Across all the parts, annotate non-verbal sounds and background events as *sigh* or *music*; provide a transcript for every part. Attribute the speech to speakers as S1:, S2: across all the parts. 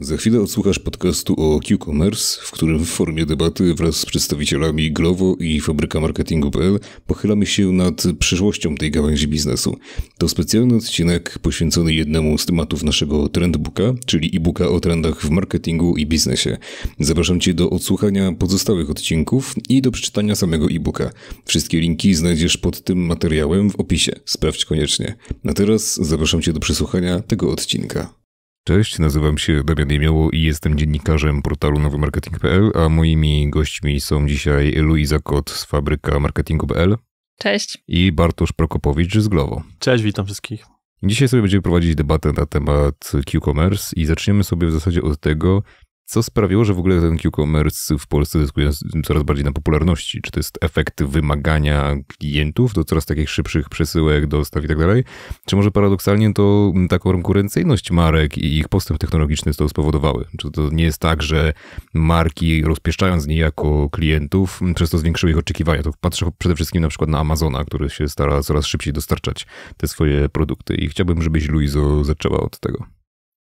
S1: Za chwilę odsłuchasz podcastu o Q-Commerce, w którym w formie debaty wraz z przedstawicielami Glovo i Fabryka Marketingu.pl pochylamy się nad przyszłością tej gałęzi biznesu. To specjalny odcinek poświęcony jednemu z tematów naszego trendbooka, czyli e-booka o trendach w marketingu i biznesie. Zapraszam Cię do odsłuchania pozostałych odcinków i do przeczytania samego e-booka. Wszystkie linki znajdziesz pod tym materiałem w opisie. Sprawdź koniecznie. Na teraz zapraszam Cię do przesłuchania tego odcinka. Cześć, nazywam się Damian Jemioło i jestem dziennikarzem portalu nowymarketing.pl, a moimi gośćmi są dzisiaj Luisa Kot z fabryka marketingu.pl. Cześć. I Bartosz Prokopowicz z Glovo.
S2: Cześć, witam wszystkich.
S1: Dzisiaj sobie będziemy prowadzić debatę na temat Q-commerce i zaczniemy sobie w zasadzie od tego, co sprawiło, że w ogóle ten Q-commerce w Polsce zyskuje coraz bardziej na popularności? Czy to jest efekt wymagania klientów do coraz takich szybszych przesyłek, dostaw i tak dalej? Czy może paradoksalnie to taka konkurencyjność marek i ich postęp technologiczny to spowodowały? Czy to nie jest tak, że marki rozpieszczając niejako klientów, przez to zwiększyły ich oczekiwania? To patrzę przede wszystkim na przykład na Amazona, który się stara coraz szybciej dostarczać te swoje produkty i chciałbym, żebyś Luizo zaczęła od tego.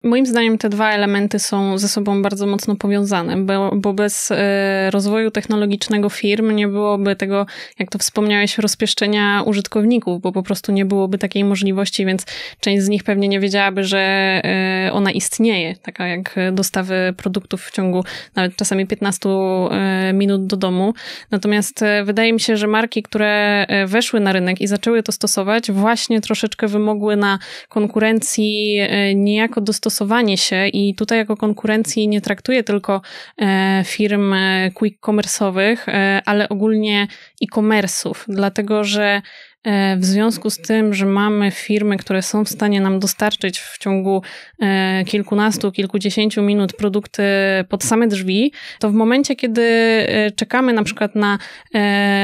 S3: Moim zdaniem te dwa elementy są ze sobą bardzo mocno powiązane, bo, bo bez e, rozwoju technologicznego firm nie byłoby tego, jak to wspomniałeś, rozpieszczenia użytkowników, bo po prostu nie byłoby takiej możliwości, więc część z nich pewnie nie wiedziałaby, że e, ona istnieje, taka jak dostawy produktów w ciągu nawet czasami 15 e, minut do domu. Natomiast wydaje mi się, że marki, które weszły na rynek i zaczęły to stosować, właśnie troszeczkę wymogły na konkurencji niejako dostosować dostosowanie się i tutaj jako konkurencji nie traktuję tylko e, firm e, quick commerce'owych, e, ale ogólnie e-commerce'ów, dlatego że E, w związku z tym, że mamy firmy, które są w stanie nam dostarczyć w ciągu e, kilkunastu, kilkudziesięciu minut produkty pod same drzwi, to w momencie, kiedy e, czekamy na przykład na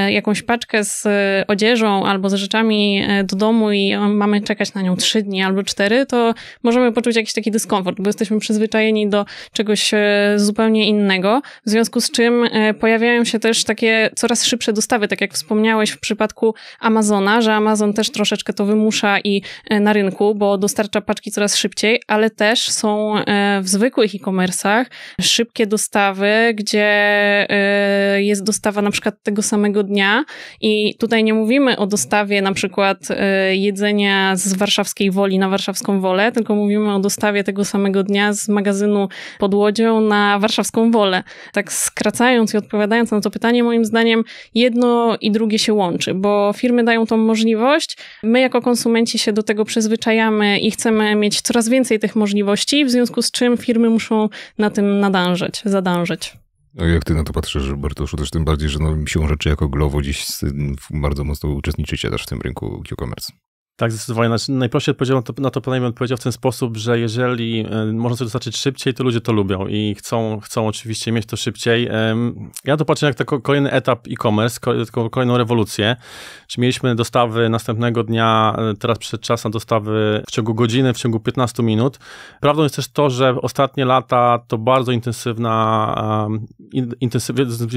S3: jakąś paczkę z odzieżą albo z rzeczami do domu i mamy czekać na nią trzy dni albo cztery, to możemy poczuć jakiś taki dyskomfort, bo jesteśmy przyzwyczajeni do czegoś zupełnie innego. W związku z czym pojawiają się też takie coraz szybsze dostawy, tak jak wspomniałeś w przypadku Amazona zauważona, że Amazon też troszeczkę to wymusza i e, na rynku, bo dostarcza paczki coraz szybciej, ale też są e, w zwykłych e-commerce'ach szybkie dostawy, gdzie e, jest dostawa na przykład tego samego dnia i tutaj nie mówimy o dostawie na przykład jedzenia z warszawskiej woli na warszawską wolę, tylko mówimy o dostawie tego samego dnia z magazynu pod Łodzią na warszawską wolę. Tak skracając i odpowiadając na to pytanie, moim zdaniem jedno i drugie się łączy, bo firmy dają tą możliwość. My jako konsumenci się do tego przyzwyczajamy i chcemy mieć coraz więcej tych możliwości, w związku z czym firmy muszą na tym nadążyć, zadążyć.
S1: No jak ty na to patrzysz, Bartoszu, też tym bardziej, że no, siłą rzeczy jako Glovo dziś bardzo mocno uczestniczycie też w tym rynku e commerce
S2: tak, zdecydowanie. Znaczy, najprościej odpowiedziałem na to, pytanie, odpowiedział w ten sposób, że jeżeli e, można coś dostarczyć szybciej, to ludzie to lubią i chcą, chcą oczywiście mieć to szybciej. Ja to patrzę jak taki kolejny etap e-commerce, kolejną rewolucję. Czy mieliśmy dostawy następnego dnia, e, teraz przed czas na dostawy w ciągu godziny, w ciągu 15 minut. Prawdą jest też to, że ostatnie lata to bardzo intensywna,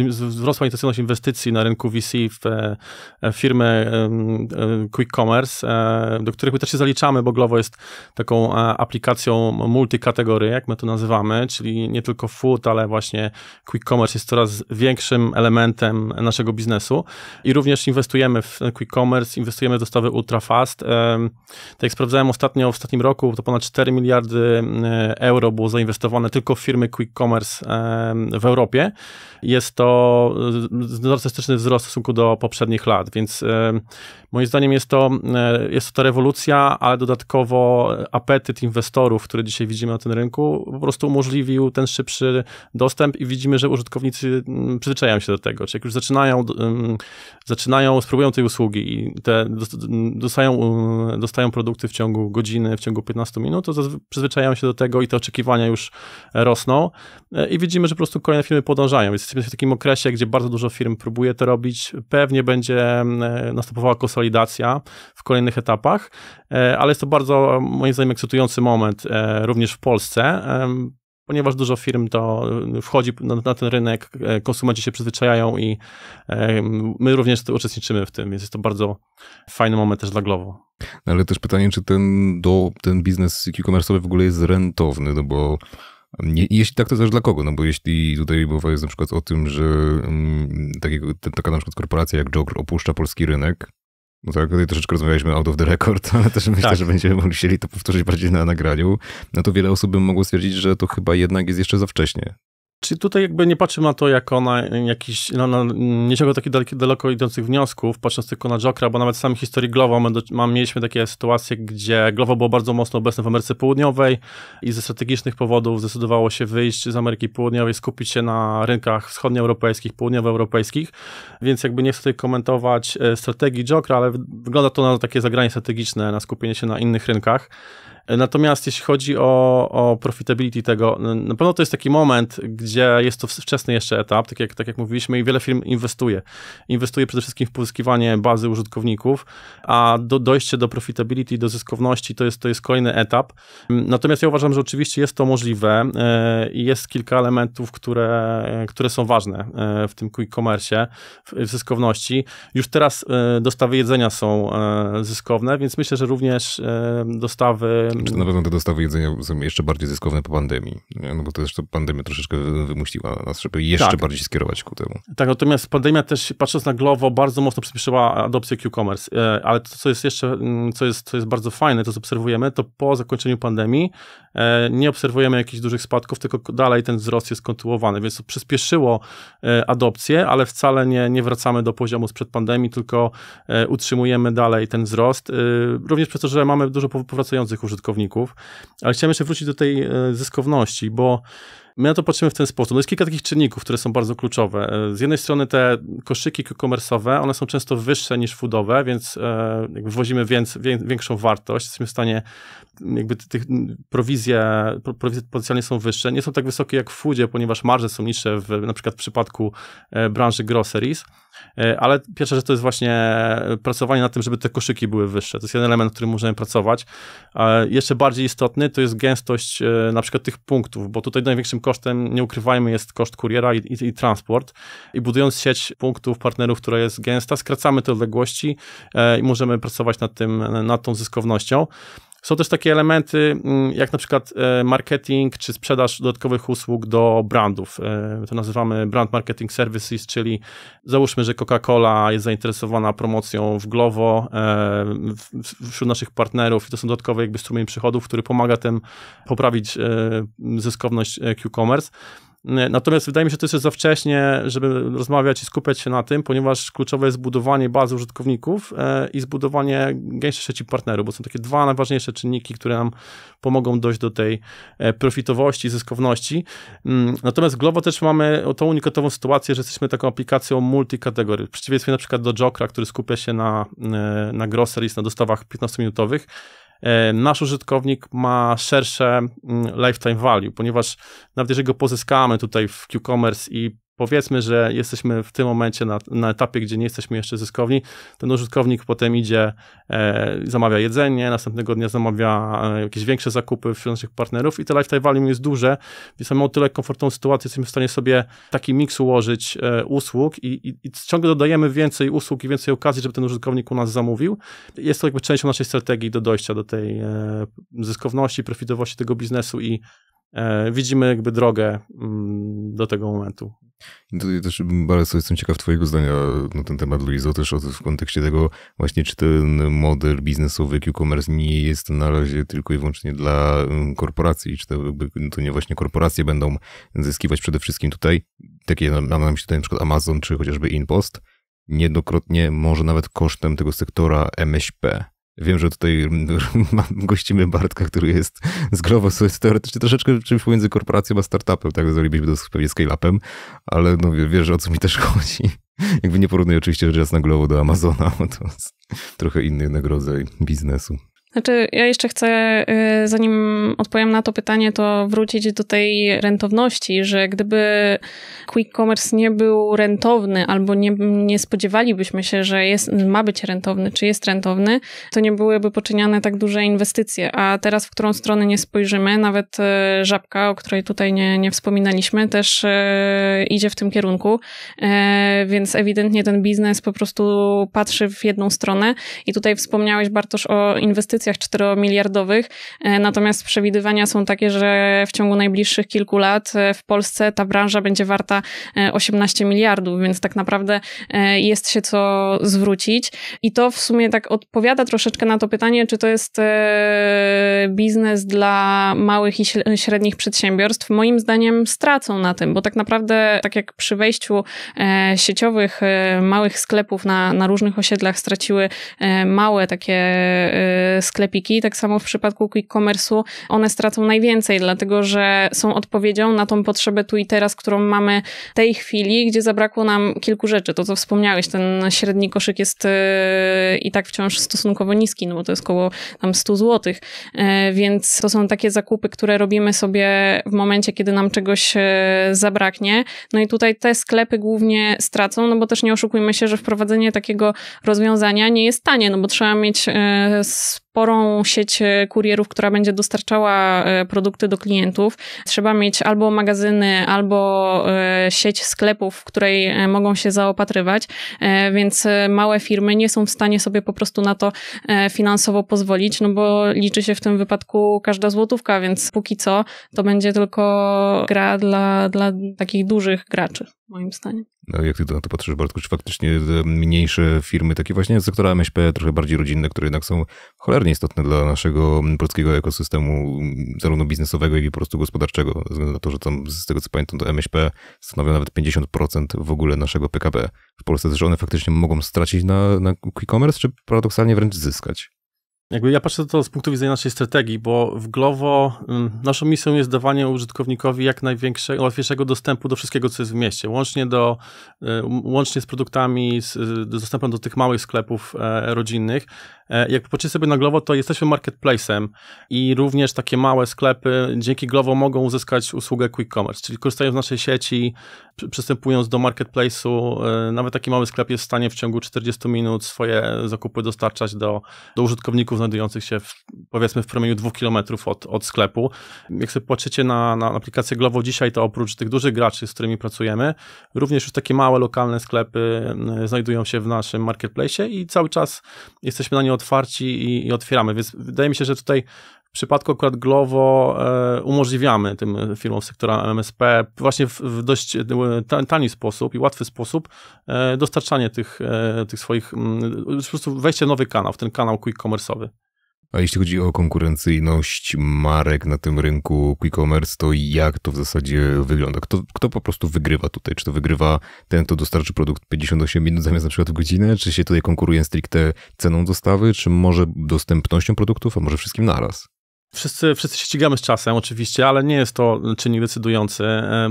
S2: wzrosła intensywność inwestycji na rynku VC e, w firmy quick commerce do których my też się zaliczamy, bo Glovo jest taką e, aplikacją multikategory, jak my to nazywamy, czyli nie tylko food, ale właśnie quick commerce jest coraz większym elementem naszego biznesu i również inwestujemy w quick commerce, inwestujemy w dostawy ultrafast. E, tak jak sprawdzałem ostatnio, w ostatnim roku to ponad 4 miliardy e, euro było zainwestowane tylko w firmy quick commerce w Europie. Jest to narcystyczny wzrost w stosunku do poprzednich lat, więc Moim zdaniem jest to, e, jest to rewolucja, ale dodatkowo apetyt inwestorów, który dzisiaj widzimy na tym rynku, po prostu umożliwił ten szybszy dostęp i widzimy, że użytkownicy mm, przyzwyczajają się do tego. Czyli jak już zaczynają, mm, zaczynają spróbują tej usługi i te dostają, dostają produkty w ciągu godziny, w ciągu 15 minut, to przyzwyczajają się do tego i te oczekiwania już e, rosną. E, I widzimy, że po prostu kolejne firmy podążają. Jesteśmy w takim okresie, gdzie bardzo dużo firm próbuje to robić. Pewnie będzie mm, następowała konsolidacja w kolejnych etapach, e, ale jest to bardzo, moim zdaniem, ekscytujący moment e, również w Polsce e, ponieważ dużo firm to wchodzi na, na, ten rynek, konsumenci się przyzwyczajają i my również uczestniczymy w tym, więc jest to bardzo fajny moment też dla Glovo.
S1: No ale też pytanie, czy ten, do, ten biznes e-commerce'owy w ogóle jest rentowny, no bo nie, mm, jeśli tak, to też dla kogo? No bo jeśli tutaj mowa jest na przykład o tym, że um, mm, takiego, taka na przykład korporacja jak Joker opuszcza polski rynek, no tak, tutaj troszeczkę rozmawialiśmy out of the record, *laughs* ale też myślę, tak. że będziemy musieli to powtórzyć bardziej na nagraniu. No to wiele osób by mogło stwierdzić, że to chyba jednak jest jeszcze za wcześnie.
S2: Czyli tutaj jakby nie patrzę na to jako na jakiś, no, na, no, nie ciągle takich dalek, daleko idących wniosków, patrząc tylko na Jokera, bo nawet w samej historii Glowa my, mam, mieliśmy takie sytuacje, gdzie Glowa było bardzo mocno obecne w Ameryce Południowej i ze strategicznych powodów zdecydowało się wyjść z Ameryki Południowej, skupić się na rynkach wschodnioeuropejskich, południowoeuropejskich, więc jakby nie chcę tutaj komentować e, strategii Jokera, ale wygląda to na takie zagranie strategiczne, na skupienie się na innych rynkach. Natomiast jeśli chodzi o, o profitability tego, na pewno to jest taki moment, gdzie jest to wczesny jeszcze etap, tak jak, tak jak mówiliśmy, i wiele firm inwestuje. Inwestuje przede wszystkim w pozyskiwanie bazy użytkowników, a do, dojście do profitability, do zyskowności to jest, to jest kolejny etap. Natomiast ja uważam, że oczywiście jest to możliwe e, i jest kilka elementów, które, które są ważne e, w tym quick commerce, w zyskowności. Już teraz e, dostawy jedzenia są zyskowne, więc myślę, że również dostawy czy no. na
S1: pewno te dostawy jedzenia są jeszcze bardziej zyskowne po pandemii? No bo to też to pandemia troszeczkę wymusiła nas, żeby jeszcze tak. bardziej skierować ku temu.
S2: Tak, natomiast pandemia też, patrząc na globo, bardzo mocno przyspieszyła adopcję Q-commerce. E, ale to, co jest jeszcze, mm, co jest, co jest bardzo fajne, to co obserwujemy, to po zakończeniu pandemii e, nie obserwujemy jakichś dużych spadków, tylko dalej ten wzrost jest kontynuowany, więc to przyspieszyło e, adopcję, ale wcale nie, nie wracamy do poziomu sprzed pandemii, tylko utrzymujemy dalej ten wzrost. Również przez to, że mamy dużo powracających użytkowników użytkowników. Ale chciałem jeszcze wrócić do tej e, zyskowności, bo my na to patrzymy w ten sposób. No jest kilka takich czynników, które są bardzo kluczowe. E, z jednej strony te koszyki e-commerce'owe, one są często wyższe niż foodowe, więc e, jakby wwozimy więc, większą wartość, jesteśmy w stanie, jakby tych prowizje, prowizje potencjalnie są wyższe, nie są tak wysokie jak w foodzie, ponieważ marże są niższe w, na przykład w przypadku branży groceries, E, ale pierwsza rzecz to jest właśnie pracowanie na tym, żeby te koszyki były wyższe. To jest jeden element, który możemy pracować. E, jeszcze bardziej istotny to jest gęstość e, na przykład tych punktów, bo tutaj największym kosztem, nie ukrywajmy, jest koszt kuriera i, i, i transport. I budując sieć punktów, partnerów, która jest gęsta, skracamy te odległości i możemy pracować nad tym, nad tą zyskownością. Są też takie elementy, mm, jak na przykład e, marketing czy sprzedaż dodatkowych usług do brandów. E, to nazywamy brand marketing services, czyli załóżmy, że Coca-Cola jest zainteresowana promocją w Glovo e, wśród naszych partnerów i to są dodatkowe jakby strumień przychodów, który pomaga tym poprawić zyskowność Q-commerce. E, natomiast wydaje mi się, że to jest za wcześnie, żeby rozmawiać i skupiać się na tym, ponieważ kluczowe jest budowanie bazy użytkowników e, i zbudowanie gęstszej sieci partnerów, bo są takie dwa najważniejsze czynniki, które nam pomogą dojść do tej e, profitowości, zyskowności. Mm, natomiast globo też mamy tą unikatową sytuację, że jesteśmy taką aplikacją multikategorii. W przeciwieństwie na przykład do Jokra, który skupia się na, na groceries, na dostawach 15-minutowych, E, nasz użytkownik ma szersze mm, lifetime value, ponieważ nawet jeżeli go pozyskamy tutaj w Q-commerce i powiedzmy, że jesteśmy w tym momencie na, na, etapie, gdzie nie jesteśmy jeszcze zyskowni, ten użytkownik potem idzie, e, zamawia jedzenie, następnego dnia zamawia e, jakieś większe zakupy wśród naszych partnerów i te lifetime value jest duże, więc mamy o tyle komfortową sytuację, jesteśmy w stanie sobie taki miks ułożyć e, usług i, i, i, ciągle dodajemy więcej usług i więcej okazji, żeby ten użytkownik u nas zamówił. Jest to jakby częścią naszej strategii do dojścia do tej e, zyskowności, profitowości tego biznesu i E, widzimy jakby drogę mm, do tego momentu.
S1: To tutaj też bardzo jestem ciekaw twojego zdania na ten temat, Luizo, też w kontekście tego właśnie, czy ten model biznesowy Q-Commerce nie jest na razie tylko i wyłącznie dla mm, korporacji, czy to, to nie właśnie korporacje będą zyskiwać przede wszystkim tutaj, takie mam na myśli tutaj na przykład Amazon, czy chociażby InPost, niejednokrotnie może nawet kosztem tego sektora MŚP Wiem, że tutaj *laughs* gościmy Bartka, który jest jest teoretycznie troszeczkę czymś pomiędzy korporacją a startupem, tak? Zrobilibyśmy to pewnie scale-upem, ale no wiesz, o co mi też *laughs* chodzi. Jakby nie porównuję oczywiście rzecz na głowę do Amazona, to jest trochę inny jednak rodzaj biznesu.
S3: Znaczy, ja jeszcze chcę, y, zanim odpowiem na to pytanie, to wrócić do tej rentowności, że gdyby quick commerce nie był rentowny albo nie, nie spodziewalibyśmy się, że jest, ma być rentowny, czy jest rentowny, to nie byłyby poczyniane tak duże inwestycje. A teraz, w którą stronę nie spojrzymy, nawet y, żabka, o której tutaj nie, nie wspominaliśmy, też y, idzie w tym kierunku, więc ewidentnie ten biznes po prostu patrzy w jedną stronę. I tutaj wspomniałeś, Bartosz, o inwestycjach inwestycjach czteromiliardowych, e, natomiast przewidywania są takie, że w ciągu najbliższych kilku lat e, w Polsce ta branża będzie warta 18 e, miliardów, więc tak naprawdę jest się co zwrócić. I to w sumie tak odpowiada troszeczkę na to pytanie, czy to jest biznes dla małych i średnich przedsiębiorstw. Moim zdaniem stracą na tym, bo tak naprawdę, tak jak przy wejściu sieciowych małych sklepów na, na różnych osiedlach straciły małe takie sklepy, sklepiki, tak samo w przypadku quick commerce'u one stracą najwięcej, dlatego że są odpowiedzią na tą potrzebę tu i teraz, którą mamy w tej chwili, gdzie zabrakło nam kilku rzeczy. To, co wspomniałeś, ten średni koszyk jest y, i tak wciąż stosunkowo niski, no bo to jest około tam 100 zł, y, więc to są takie zakupy, które robimy sobie w momencie, kiedy nam czegoś y, zabraknie. No i tutaj te sklepy głównie stracą, no bo też nie oszukujmy się, że wprowadzenie takiego rozwiązania nie jest tanie, no bo trzeba mieć sporą sieć e, kurierów, która będzie dostarczała e, produkty do klientów, trzeba mieć albo magazyny, albo e, sieć sklepów, w której mogą się zaopatrywać, więc małe firmy nie są w stanie sobie po prostu na to finansowo pozwolić, no bo liczy się w tym wypadku każda złotówka, więc póki co to będzie tylko gra dla, dla takich dużych graczy moim zdaniem.
S1: No, jak ty na to patrzysz, Bartku, czy faktycznie mniejsze firmy, takie właśnie z sektora MŚP, trochę bardziej rodzinne, które jednak są cholernie istotne dla naszego polskiego ekosystemu, zarówno biznesowego, jak i po prostu gospodarczego, ze względu na to, że tam, z tego co pamiętam, to MŚP stanowią nawet 50% w ogóle naszego PKB w Polsce, że one faktycznie mogą stracić na, na e-commerce, czy paradoksalnie wręcz zyskać?
S2: Jakby ja patrzę to z punktu widzenia naszej strategii, bo w Glovo mm, naszą misją jest dawanie użytkownikowi jak największego, łatwiejszego dostępu do wszystkiego, co jest w mieście, łącznie, do, y, łącznie z produktami, z, z dostępem do tych małych sklepów e, rodzinnych. E, jak patrzę sobie na Glovo, to jesteśmy marketplacem i również takie małe sklepy dzięki Glovo mogą uzyskać usługę quick commerce, czyli korzystając z naszej sieci, przystępując do marketplace'u, e, nawet taki mały sklep jest w stanie w ciągu 40 minut swoje zakupy dostarczać do, do użytkowników znajdujących się w, powiedzmy w promieniu dwóch kilometrów od, od sklepu. Jak sobie płaczycie na, na aplikację Glovo dzisiaj, to oprócz tych dużych graczy, z którymi pracujemy, również już takie małe, lokalne sklepy mm, znajdują się w naszym marketplace i cały czas jesteśmy na nie otwarci i, i otwieramy. Więc wydaje mi się, że tutaj w przypadku akurat Glovo e, umożliwiamy tym firmom z sektora MSP właśnie w, dość e, tani sposób i łatwy sposób e, dostarczanie tych, tych swoich, mm, po prostu wejście w nowy kanał, w ten kanał quick commerce'owy.
S1: A jeśli chodzi o konkurencyjność marek na tym rynku Quick commerce to jak to w zasadzie wygląda? Kto, kto po prostu wygrywa tutaj? Czy to wygrywa ten, kto dostarczy produkt 58 minut zamiast na przykład w godzinę? Czy się tutaj konkuruje stricte ceną dostawy, czy może dostępnością produktów, a może wszystkim naraz?
S2: Wszyscy, wszyscy się ścigamy z czasem, oczywiście, ale nie jest to czynnik decydujący.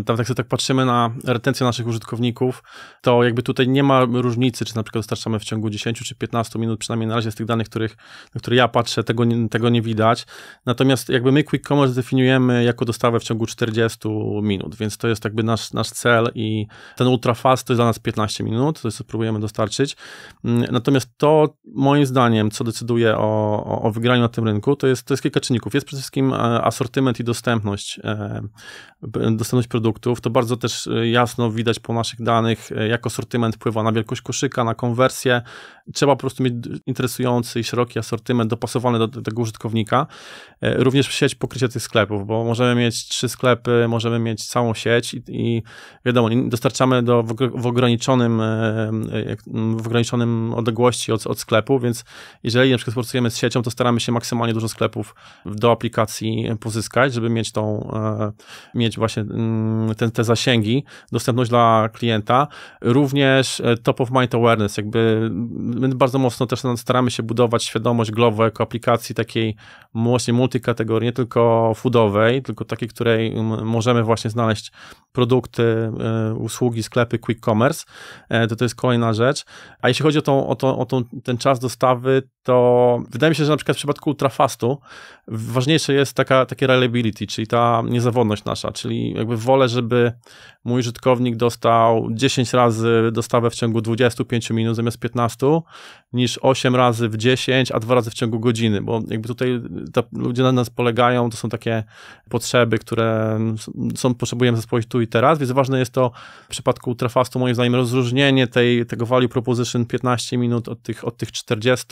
S2: Tam, jak sobie tak patrzymy na retencję naszych użytkowników, to jakby tutaj nie ma różnicy, czy na przykład dostarczamy w ciągu 10 czy 15 minut, przynajmniej na razie z tych danych, których, na które ja patrzę, tego nie, tego nie widać. Natomiast jakby my Quick Commerce definiujemy jako dostawę w ciągu 40 minut, więc to jest jakby nasz, nasz cel i ten ultrafast to jest dla nas 15 minut, to jest co próbujemy dostarczyć. Mm, natomiast to moim zdaniem, co decyduje o, o, o wygraniu na tym rynku, to jest, to jest kilka czynników jest przede wszystkim e, asortyment i dostępność, e, dostępność produktów. To bardzo też e, jasno widać po naszych danych, jak asortyment wpływa na wielkość koszyka, na konwersję. Trzeba po prostu mieć interesujący i szeroki asortyment dopasowany do tego użytkownika. Również sieć pokrycie tych sklepów, bo możemy mieć trzy sklepy, możemy mieć całą sieć i, i wiadomo, dostarczamy do, w, ograniczonym, w ograniczonym odległości od, od sklepu, więc jeżeli na przykład pracujemy z siecią, to staramy się maksymalnie dużo sklepów do aplikacji pozyskać, żeby mieć tą, e, mieć właśnie mm, te, te zasięgi, dostępność dla klienta. Również e, top of mind awareness, jakby my bardzo mocno też staramy się budować świadomość Glovo jako aplikacji takiej właśnie multikategorii, nie tylko foodowej, tylko takiej, której możemy właśnie znaleźć produkty, e, usługi, sklepy, quick commerce. To to jest kolejna rzecz. A jeśli chodzi o, tą, o, to, o tą, ten czas dostawy, to wydaje mi się, że na przykład w przypadku Ultrafastu w ważniejsze jest taka, takie reliability, czyli ta niezawodność nasza, czyli jakby wolę, żeby mój użytkownik dostał 10 razy dostawę w ciągu 25 minut zamiast 15, niż 8 razy w 10, a 2 razy w ciągu godziny, bo jakby tutaj ta, ludzie na nas polegają, to są takie potrzeby, które są, potrzebujemy zaspokoić tu i teraz, więc ważne jest to w przypadku Ultrafastu moim zdaniem rozróżnienie tej, tego value proposition 15 minut od tych, od tych 40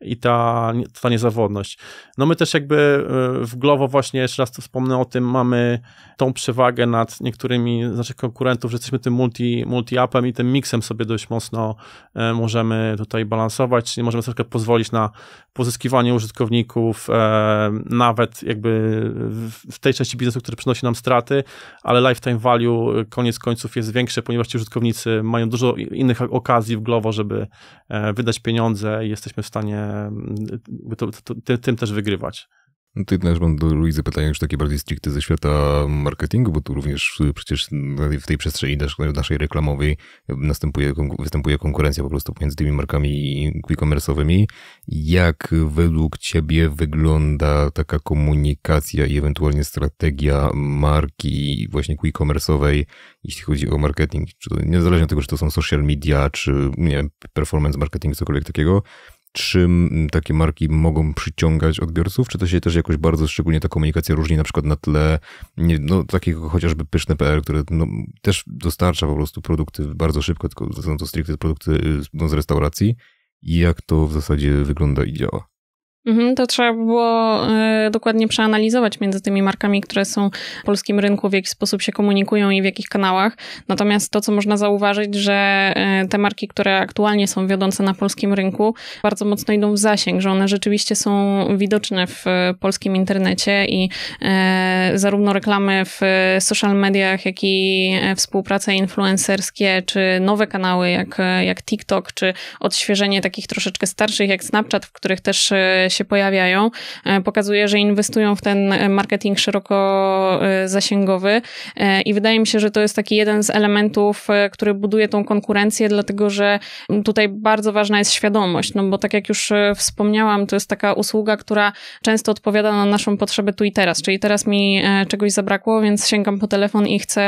S2: i ta, ta niezawodność. No my też jakby E, w Glovo właśnie, jeszcze raz to wspomnę o tym, mamy tą przewagę nad niektórymi z naszych konkurentów, że jesteśmy tym multi, multi i tym miksem sobie dość mocno e, możemy tutaj balansować, czyli możemy troszkę pozwolić na pozyskiwanie użytkowników, e, nawet jakby w tej części biznesu, który przynosi nam straty, ale lifetime value koniec końców jest większe, ponieważ ci użytkownicy mają dużo innych okazji w Glovo, żeby wydać pieniądze i jesteśmy w stanie tym też wygrywać.
S1: No to jednak mam do Luizy pytania już takie bardziej stricte ze świata marketingu, bo tu również y, przecież w tej przestrzeni naszej reklamowej następuje, występuje konkurencja po prostu między tymi markami e-commerce'owymi. Jak według Ciebie wygląda taka komunikacja i ewentualnie strategia marki właśnie e-commerce'owej, jeśli chodzi o marketing? Czy to, niezależnie od tego, czy to są social media, czy nie wiem, performance marketing, cokolwiek takiego, czy mm, takie marki mogą przyciągać odbiorców, czy to się też jakoś bardzo szczególnie ta komunikacja różni na przykład na tle nie, no, takiego chociażby pyszne.pl, które no, też dostarcza po prostu produkty bardzo szybko, tylko są to stricte produkty y, no, z restauracji. Jak to w zasadzie wygląda i działa?
S3: Mhm, to trzeba by było e, dokładnie przeanalizować między tymi markami, które są w polskim rynku, w jaki sposób się komunikują i w jakich kanałach. Natomiast to, co można zauważyć, że e, te marki, które aktualnie są wiodące na polskim rynku, bardzo mocno idą w zasięg, że one rzeczywiście są widoczne w e, polskim internecie i zarówno reklamy w social mediach, jak i współprace influencerskie, czy nowe kanały jak, jak TikTok, czy odświeżenie takich troszeczkę starszych jak Snapchat, w których też się pojawiają, e, pokazuje, że inwestują w ten e, marketing szeroko e, zasięgowy i wydaje mi się, że to jest taki jeden z elementów, który buduje tą konkurencję, dlatego że tutaj bardzo ważna jest świadomość, no bo tak jak już wspomniałam, to jest taka usługa, która często odpowiada na naszą potrzebę tu i teraz, czyli teraz mi czegoś zabrakło, więc sięgam po telefon i chcę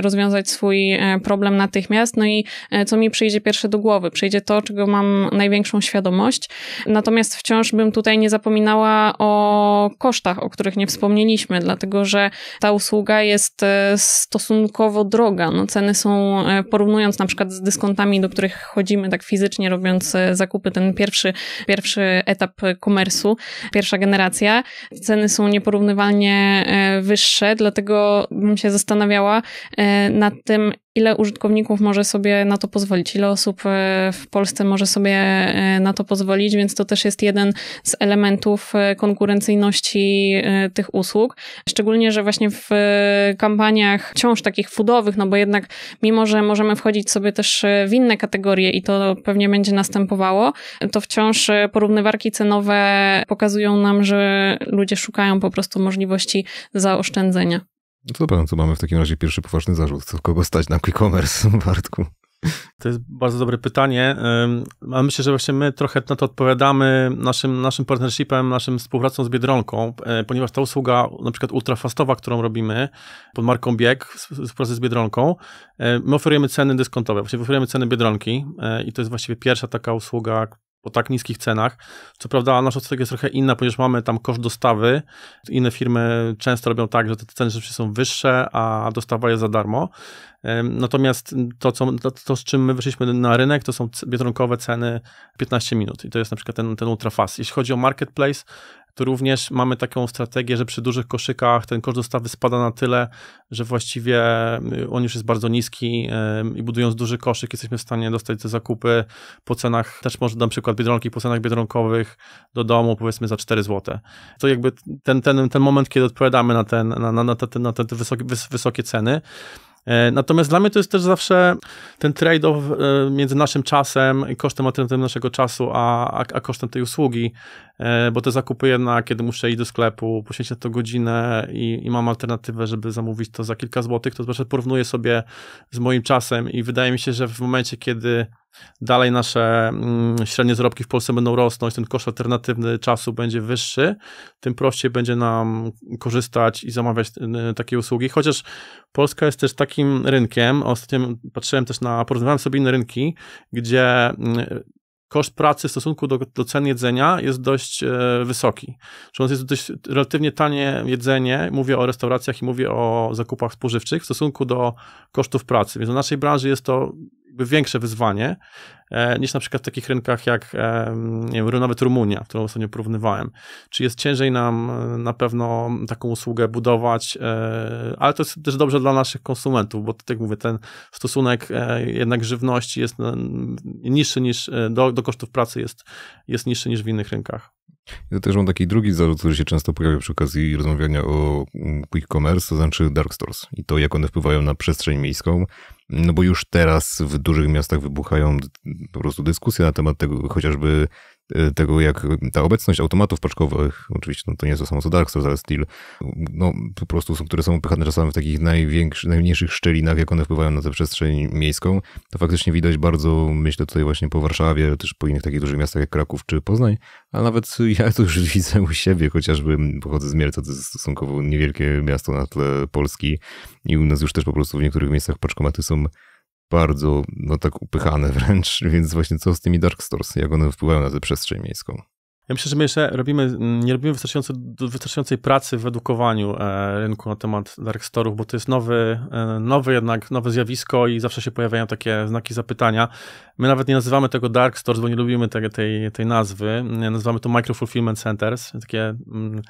S3: rozwiązać swój problem natychmiast, no i co mi przyjdzie pierwsze do głowy? Przyjdzie to, czego mam największą świadomość, natomiast wciąż bym tutaj tutaj nie zapominała o kosztach, o których nie wspomnieliśmy, dlatego że ta usługa jest e, stosunkowo droga. No, ceny są, e, porównując na przykład z dyskontami, do których chodzimy tak fizycznie, robiąc e, zakupy, ten pierwszy, pierwszy etap komersu, pierwsza generacja, ceny są nieporównywalnie wyższe, dlatego bym się zastanawiała nad tym, ile użytkowników może sobie na to pozwolić, ile osób e, w Polsce może sobie e, na to pozwolić, więc to też jest jeden z elementów e, konkurencyjności tych usług. Szczególnie, że właśnie w kampaniach wciąż takich foodowych, no bo jednak mimo, że możemy wchodzić sobie też w inne kategorie i to pewnie będzie następowało, to wciąż porównywarki cenowe pokazują nam, że ludzie szukają po prostu możliwości zaoszczędzenia.
S1: No co to dobra, mamy w takim razie pierwszy poważny zarzut. Co, kogo stać na quick commerce, *laughs* Bartku?
S2: To jest bardzo dobre pytanie, ale myślę, że właśnie my trochę na to odpowiadamy naszym, naszym partnershipem, naszym współpracą z Biedronką, e, ponieważ ta usługa, na przykład ultrafastowa, którą robimy pod marką Bieg, współpracy z Biedronką, e, my oferujemy ceny dyskontowe, właściwie oferujemy ceny Biedronki e, i to jest właściwie pierwsza taka usługa, po tak niskich cenach. Co prawda nasza strategia jest trochę inna, ponieważ mamy tam koszt dostawy. Inne firmy często robią tak, że te ceny rzeczywiście są wyższe, a dostawa jest za darmo. Natomiast to, co, to, to z czym my wyszliśmy na rynek, to są biedronkowe ceny 15 minut i to jest na przykład ten, ten ultrafast. Jeśli chodzi o marketplace, to również mamy taką strategię, że przy dużych koszykach ten koszt dostawy spada na tyle, że właściwie y, on już jest bardzo niski i budując duży koszyk jesteśmy w stanie dostać te zakupy po cenach, też może na przykład biedronki, po cenach biedronkowych do domu powiedzmy za 4 zł. To jakby ten, ten, ten moment, kiedy odpowiadamy na, ten, na, na, na te, na te wysokie, wysokie ceny. E, natomiast dla mnie to jest też zawsze ten trade-off e, między naszym czasem, i kosztem alternatywnym naszego czasu, a, a, a, kosztem tej usługi, e, bo te zakupy jednak, kiedy muszę iść do sklepu, poświęcić to godzinę i, i, mam alternatywę, żeby zamówić to za kilka złotych, to zawsze porównuję sobie z moim czasem i wydaje mi się, że w momencie, kiedy dalej nasze mm, średnie zarobki w Polsce będą rosnąć, ten koszt alternatywny czasu będzie wyższy, tym prościej będzie nam korzystać i zamawiać takie usługi. Chociaż Polska jest też takim rynkiem, ostatnio patrzyłem też na, porównywałem sobie inne rynki, gdzie mm, koszt pracy w stosunku do, do cen jedzenia jest dość e, wysoki. Czyli jest dość relatywnie tanie jedzenie, mówię o restauracjach i mówię o zakupach spożywczych w stosunku do kosztów pracy. Więc w naszej branży jest to jakby większe wyzwanie e, niż na przykład w takich rynkach jak nie wiem, nawet Rumunia, którą ostatnio porównywałem. Czy jest ciężej nam e, na pewno taką usługę budować, e, ale to jest też dobrze dla naszych konsumentów, bo tak mówię, ten stosunek jednak żywności jest niższy niż do, do kosztów pracy jest, jest niższy niż w innych rynkach.
S1: Ja też mam taki drugi zarzut, który się często pojawia przy okazji rozmawiania o mm, quick commerce, to znaczy dark stores i to, jak one wpływają na przestrzeń miejską. No bo już teraz w dużych miastach wybuchają po prostu dyskusje na temat tego chociażby Y, tego, jak ta obecność automatów paczkowych, oczywiście no, to nie jest to samo co Dark Souls, ale Steel, no po prostu są, które są pychane czasami w takich największych, najmniejszych szczelinach, jak one wpływają na tę przestrzeń miejską, to faktycznie widać bardzo, myślę tutaj właśnie po Warszawie, też po innych takich dużych miastach jak Kraków czy Poznań, ale nawet *laughs* ja to już widzę u siebie, chociażby pochodzę z Mielca, to jest stosunkowo niewielkie miasto na tle Polski i u nas już też po prostu w niektórych miejscach paczkomaty są bardzo no tak upychane wręcz, *laughs* więc właśnie co z tymi Dark Stores, jak one wpływają na tę przestrzeń miejską?
S2: Ja myślę, że my jeszcze robimy, mm, nie robimy wystarczającej, wystarczającej pracy w edukowaniu e, rynku na temat dark storów, bo to jest nowy, e, nowy jednak, nowe zjawisko i zawsze się pojawiają takie znaki zapytania. My nawet nie nazywamy tego dark stores, bo nie lubimy tej, tej, tej nazwy. Nazywamy to micro fulfillment centers, takie mm,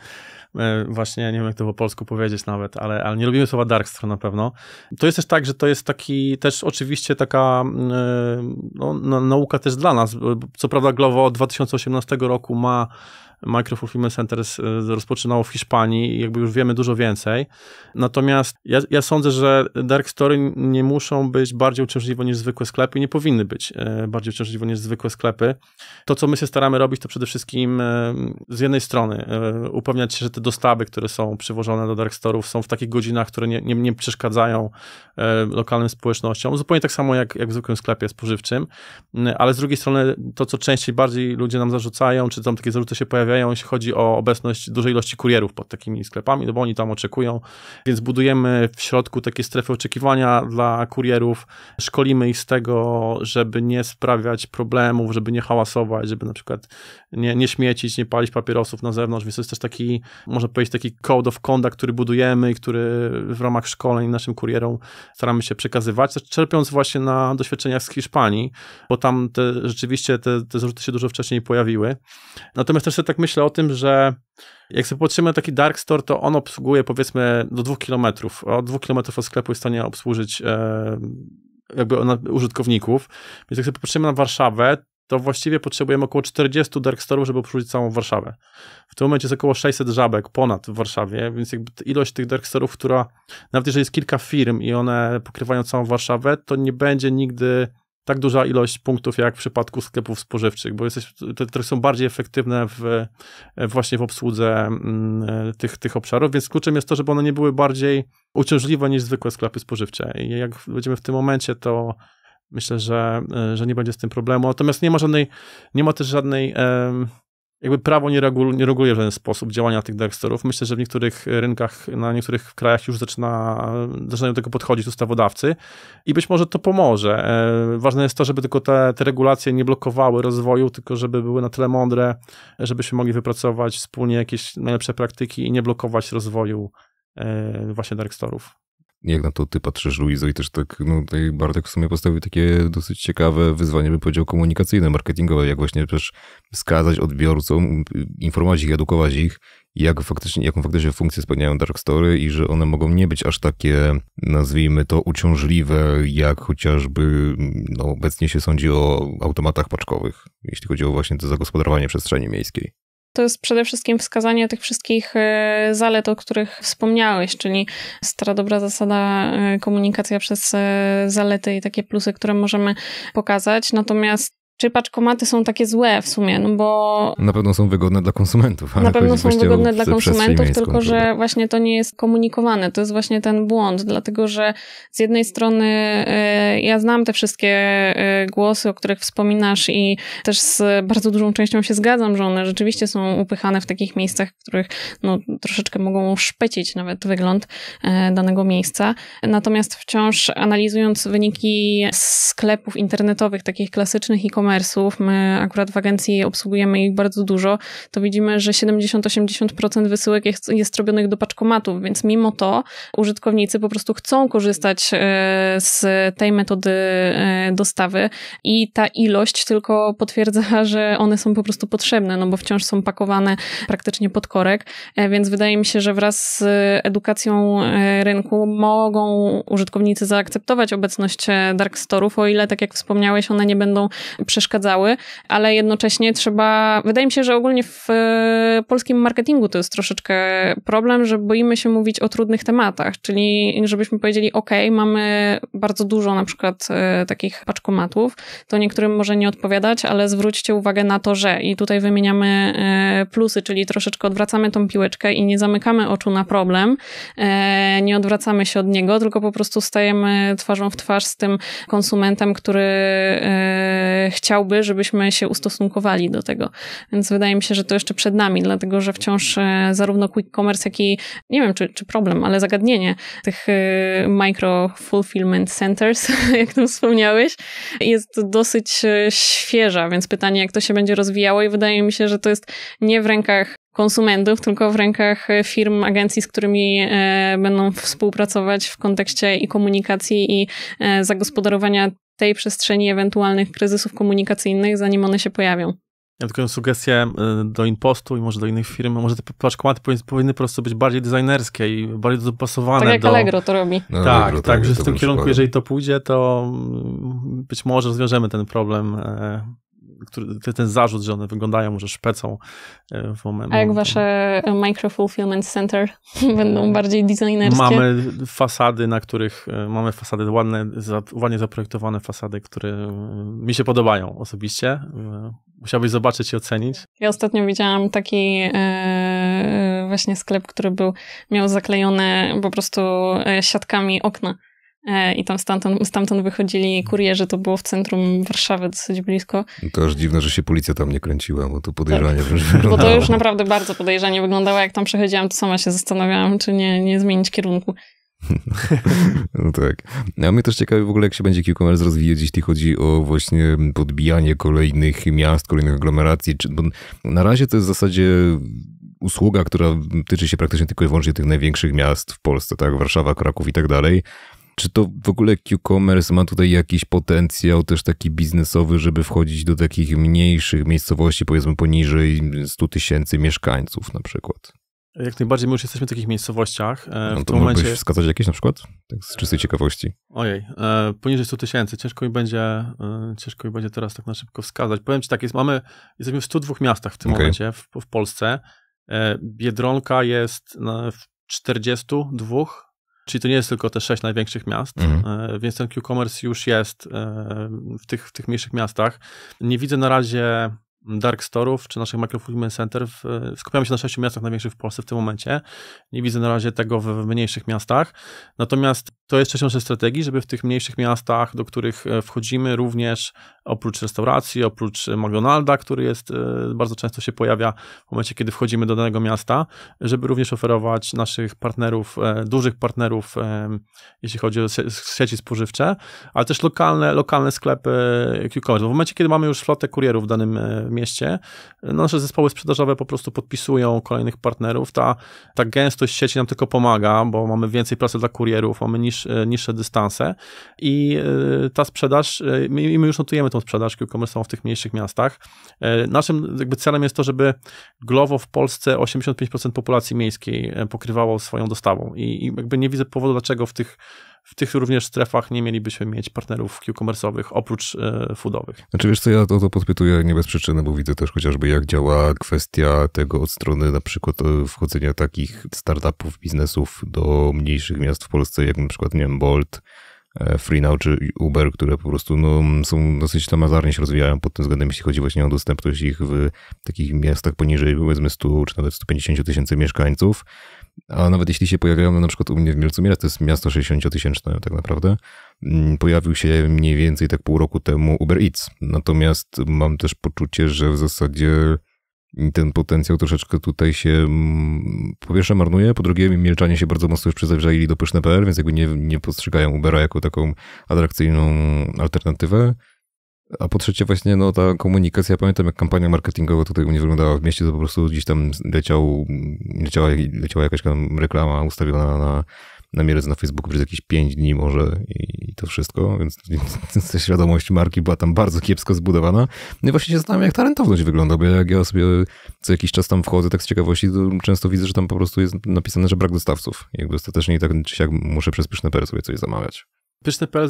S2: E, właśnie, nie wiem jak to po polsku powiedzieć nawet, ale, ale nie lubimy słowa Darkstron na pewno. To jest też tak, że to jest taki też oczywiście taka mm, e, no, nauka też dla nas. Co prawda Glovo od 2018 roku ma Micro Fulfillment Centers rozpoczynało w Hiszpanii i jakby już wiemy dużo więcej. Natomiast ja, ja sądzę, że dark story nie muszą być bardziej uciążliwe niż zwykłe sklepy i nie powinny być e, bardziej uciążliwe niż zwykłe sklepy. To, co my się staramy robić, to przede wszystkim e, z jednej strony e, upewniać się, że te dostawy, które są przywożone do dark storów są w takich godzinach, które nie, nie, nie przeszkadzają lokalnym społecznościom. Zupełnie tak samo jak, jak w zwykłym sklepie spożywczym, ale z drugiej strony to, co częściej bardziej ludzie nam zarzucają, czy tam takie zarzuty się pojawiają, pojawiają, jeśli chodzi o obecność dużej ilości kurierów pod takimi sklepami, no bo oni tam oczekują, więc budujemy w środku takie strefy oczekiwania dla kurierów, szkolimy ich z tego, żeby nie sprawiać problemów, żeby nie hałasować, żeby na przykład nie, nie śmiecić, nie palić papierosów na zewnątrz, więc to jest też taki, można powiedzieć, taki code of conduct, który budujemy i który w ramach szkoleń naszym kurierom staramy się przekazywać, czerpiąc właśnie na doświadczeniach z Hiszpanii, bo tam te, rzeczywiście te, te zrzuty się dużo wcześniej pojawiły. Natomiast też sobie tak tak myślę o tym, że jak sobie popatrzymy taki dark store, to on obsługuje powiedzmy do dwóch kilometrów. Od dwóch kilometrów od sklepu jest w stanie obsłużyć e, jakby użytkowników. Więc jak sobie popatrzymy na Warszawę, to właściwie potrzebujemy około 40 dark store'ów, żeby obsłużyć całą Warszawę. W tym momencie jest około 600 żabek ponad w Warszawie, więc jakby ilość tych dark store'ów, która nawet jeżeli jest kilka firm i one pokrywają całą Warszawę, to nie będzie nigdy tak duża ilość punktów jak w przypadku sklepów spożywczych, bo jesteś, te, te są bardziej efektywne w, właśnie w obsłudze mm, tych, tych obszarów, więc kluczem jest to, żeby one nie były bardziej uciążliwe niż zwykłe sklepy spożywcze. I jak będziemy w tym momencie, to myślę, że, że nie będzie z tym problemu. Natomiast nie ma żadnej, nie ma też żadnej jakby prawo nie, nie reguluje w żaden sposób działania tych dyrektorów. Myślę, że w niektórych rynkach, na niektórych krajach już zaczyna, zaczynają do tego podchodzić ustawodawcy i być może to pomoże. E, ważne jest to, żeby tylko te, te regulacje nie blokowały rozwoju, tylko żeby były na tyle mądre, żebyśmy mogli wypracować wspólnie jakieś najlepsze praktyki i nie blokować rozwoju e, właśnie dyrektorów.
S1: Jak na to ty patrzysz, Luizo? I też tak, no tutaj Bartek w sumie postawił takie dosyć ciekawe wyzwanie, bym powiedział, komunikacyjne, marketingowe, jak właśnie też wskazać odbiorcom, informować ich, edukować ich, jak faktycznie, jaką faktycznie funkcję spełniają dark story i że one mogą nie być aż takie, nazwijmy to, uciążliwe, jak chociażby no, obecnie się sądzi o automatach paczkowych, jeśli chodzi o właśnie to zagospodarowanie przestrzeni miejskiej
S3: to jest przede wszystkim wskazanie tych wszystkich e, zalet, o których wspomniałeś, czyli stara dobra zasada e, komunikacja przez e, zalety i takie plusy, które możemy pokazać. Natomiast czy paczkomaty są takie złe w sumie, no bo...
S1: Na pewno są wygodne dla konsumentów. Ale na pewno są wygodne dla konsumentów, tylko że
S3: właśnie to nie jest komunikowane. To jest właśnie ten błąd, dlatego że z jednej strony e, ja znam te wszystkie e, głosy, o których wspominasz i też z bardzo dużą częścią się zgadzam, że one rzeczywiście są upychane w takich miejscach, w których no, troszeczkę mogą szpecić nawet wygląd e, danego miejsca. Natomiast wciąż analizując wyniki sklepów internetowych, takich klasycznych i e e-commerce'ów, my akurat w agencji obsługujemy ich bardzo dużo, to widzimy, że 70-80% wysyłek jest, jest robionych do paczkomatów, więc mimo to użytkownicy po prostu chcą korzystać e, z tej metody e, dostawy i ta ilość tylko potwierdza, *laughs* że one są po prostu potrzebne, no bo wciąż są pakowane praktycznie pod korek, e, więc wydaje mi się, że wraz z edukacją rynku mogą użytkownicy zaakceptować obecność dark store'ów, o ile, tak jak wspomniałeś, one nie będą przy przeszkadzały, ale jednocześnie trzeba. Wydaje mi się, że ogólnie w e, polskim marketingu to jest troszeczkę problem, że boimy się mówić o trudnych tematach, czyli żebyśmy powiedzieli, OK, mamy bardzo dużo na przykład e, takich paczkomatów, to niektórym może nie odpowiadać, ale zwróćcie uwagę na to, że i tutaj wymieniamy e, plusy, czyli troszeczkę odwracamy tą piłeczkę i nie zamykamy oczu na problem, nie odwracamy się od niego, tylko po prostu stajemy twarzą w twarz z tym konsumentem, który chce chciałby, żebyśmy się ustosunkowali do tego. Więc wydaje mi się, że to jeszcze przed nami, dlatego że wciąż e, zarówno quick commerce, jak i nie wiem, czy, czy problem, ale zagadnienie tych e, micro fulfillment centers, *laughs* jak tu wspomniałeś, jest dosyć e, świeża, więc pytanie, jak to się będzie rozwijało i wydaje mi się, że to jest nie w rękach konsumentów, tylko w rękach firm, agencji, z którymi e, będą współpracować w kontekście i komunikacji, i e, zagospodarowania tej przestrzeni ewentualnych kryzysów komunikacyjnych, zanim one się pojawią.
S2: Ja tylko sugestię y, do Impostu i może do innych firm, może te paczkomaty powinny, po prostu być bardziej designerskie i bardziej dopasowane Tak jak do... Allegro to robi. No, tak, Allegro tak, tak że w tym kierunku, jeżeli to pójdzie, to mm, być może rozwiążemy ten problem e, który, ten zarzut, że one wyglądają może szpecą e, w momencie. A jak
S3: wasze microfulfillment center *laughs* będą e, bardziej designerskie? Mamy
S2: fasady, na których e, mamy fasady ładne, ładnie zaprojektowane fasady, które mi się podobają osobiście. Musiałbyś zobaczyć i ocenić.
S3: Ja ostatnio widziałam taki właśnie sklep, który był, miał zaklejone po prostu siatkami okna E, i tam stamtąd, stamtąd wychodzili kurierzy, to było w centrum Warszawy dosyć blisko.
S1: To już dziwne, że się policja tam nie kręciła, bo to podejrzanie tak. wyglądało. Bo to już
S3: naprawdę bardzo podejrzanie wyglądało. Jak tam przechodziłam, to sama się zastanawiałam, czy nie, nie zmienić kierunku.
S1: *laughs* No tak. No, a mnie też ciekawi w ogóle, jak się będzie Q-Commerce rozwijać, jeśli chodzi o właśnie podbijanie kolejnych miast, kolejnych aglomeracji. Bo na razie to jest w zasadzie usługa, która tyczy się praktycznie tylko i wyłącznie tych największych miast w Polsce, tak? Warszawa, Kraków i tak dalej. Czy to w ogóle Q-commerce ma tutaj jakiś potencjał też taki biznesowy, żeby wchodzić do takich mniejszych miejscowości, powiedzmy poniżej 100 tysięcy mieszkańców na przykład?
S2: Jak najbardziej, my już jesteśmy w takich miejscowościach. E, no to tym wskazać
S1: jakieś na przykład? Tak z czystej e, ciekawości.
S2: Ojej, e, poniżej 100 tysięcy, ciężko mi będzie ciężko mi będzie teraz tak na szybko wskazać. Powiem ci tak, jest, mamy, jesteśmy w 102 miastach w tym okay. momencie w, w Polsce. Biedronka jest w 42 Czyli to nie jest tylko te sześć największych miast, mhm. E, więc ten Q-commerce już jest e, w tych, w tych mniejszych miastach. Nie widzę na razie dark storów czy naszych microfulfillment center. W, skupiamy się na sześciu miastach największych w Polsce w tym momencie. Nie widzę na razie tego w, w mniejszych miastach. Natomiast to jest część naszej strategii, żeby w tych mniejszych miastach, do których e, wchodzimy, również oprócz restauracji, oprócz e, McDonalda, który jest e, bardzo często się pojawia w momencie, kiedy wchodzimy do danego miasta, żeby również oferować naszych partnerów, dużych partnerów, jeśli chodzi o sieci spożywcze, ale też lokalne, lokalne sklepy Q-commerce. W momencie, kiedy mamy już flotę kurierów w danym mieście, nasze zespoły sprzedażowe po prostu podpisują kolejnych partnerów. Ta, ta gęstość sieci nam tylko pomaga, bo mamy więcej pracy dla kurierów, mamy niż, e, niższe dystanse i e, ta sprzedaż, e, my, my już notujemy tą sprzedaż e w tych mniejszych miastach. Naszym jakby celem jest to, żeby glowo w Polsce 85% populacji miejskiej pokrywało swoją dostawą i, i jakby nie widzę powodu, dlaczego w tych w tych również strefach nie mielibyśmy mieć partnerów q-commerce'owych oprócz e, foodowych.
S1: Znaczy wiesz co, ja to, to podpytuję nie bez przyczyny, bo widzę też chociażby jak działa kwestia tego od strony na przykład e, wchodzenia takich startupów, biznesów do mniejszych miast w Polsce, jak na przykład, nie wiem, Bolt, e, FreeNow czy Uber, które po prostu no, są dosyć tam azarnie się rozwijają pod tym względem, jeśli chodzi właśnie o dostępność ich w takich miastach poniżej powiedzmy 100 czy nawet 150 tysięcy mieszkańców. A nawet jeśli się pojawiają na przykład u mnie w Mielcumie, to jest miasto 60-tysięczne tak naprawdę, mm, pojawił się mniej więcej tak pół roku temu Uber Eats. Natomiast mam też poczucie, że w zasadzie ten potencjał troszeczkę tutaj się mm, po pierwsze marnuje, po drugie Mielczanie się bardzo mocno już przyzwyczaili do pyszne.pl, więc jakby nie, nie postrzegają Ubera jako taką atrakcyjną alternatywę. A po trzecie właśnie no, ta komunikacja, ja pamiętam jak kampania marketingowa tutaj u mnie wyglądała w mieście, to po prostu gdzieś tam leciał, leciała, leciała jakaś tam reklama ustawiona na, na Mielec na Facebooku przez jakieś 5 dni może i, i to wszystko, więc, więc ta świadomość marki była tam bardzo kiepsko zbudowana. No i właśnie się zastanawiam, jak ta rentowność wygląda, bo jak ja sobie co jakiś czas tam wchodzę, tak z ciekawości, to często widzę, że tam po prostu jest napisane, że brak dostawców. Jakby ostatecznie i tak czy siak muszę przez pyszne sobie coś zamawiać.
S2: Pyszny.pl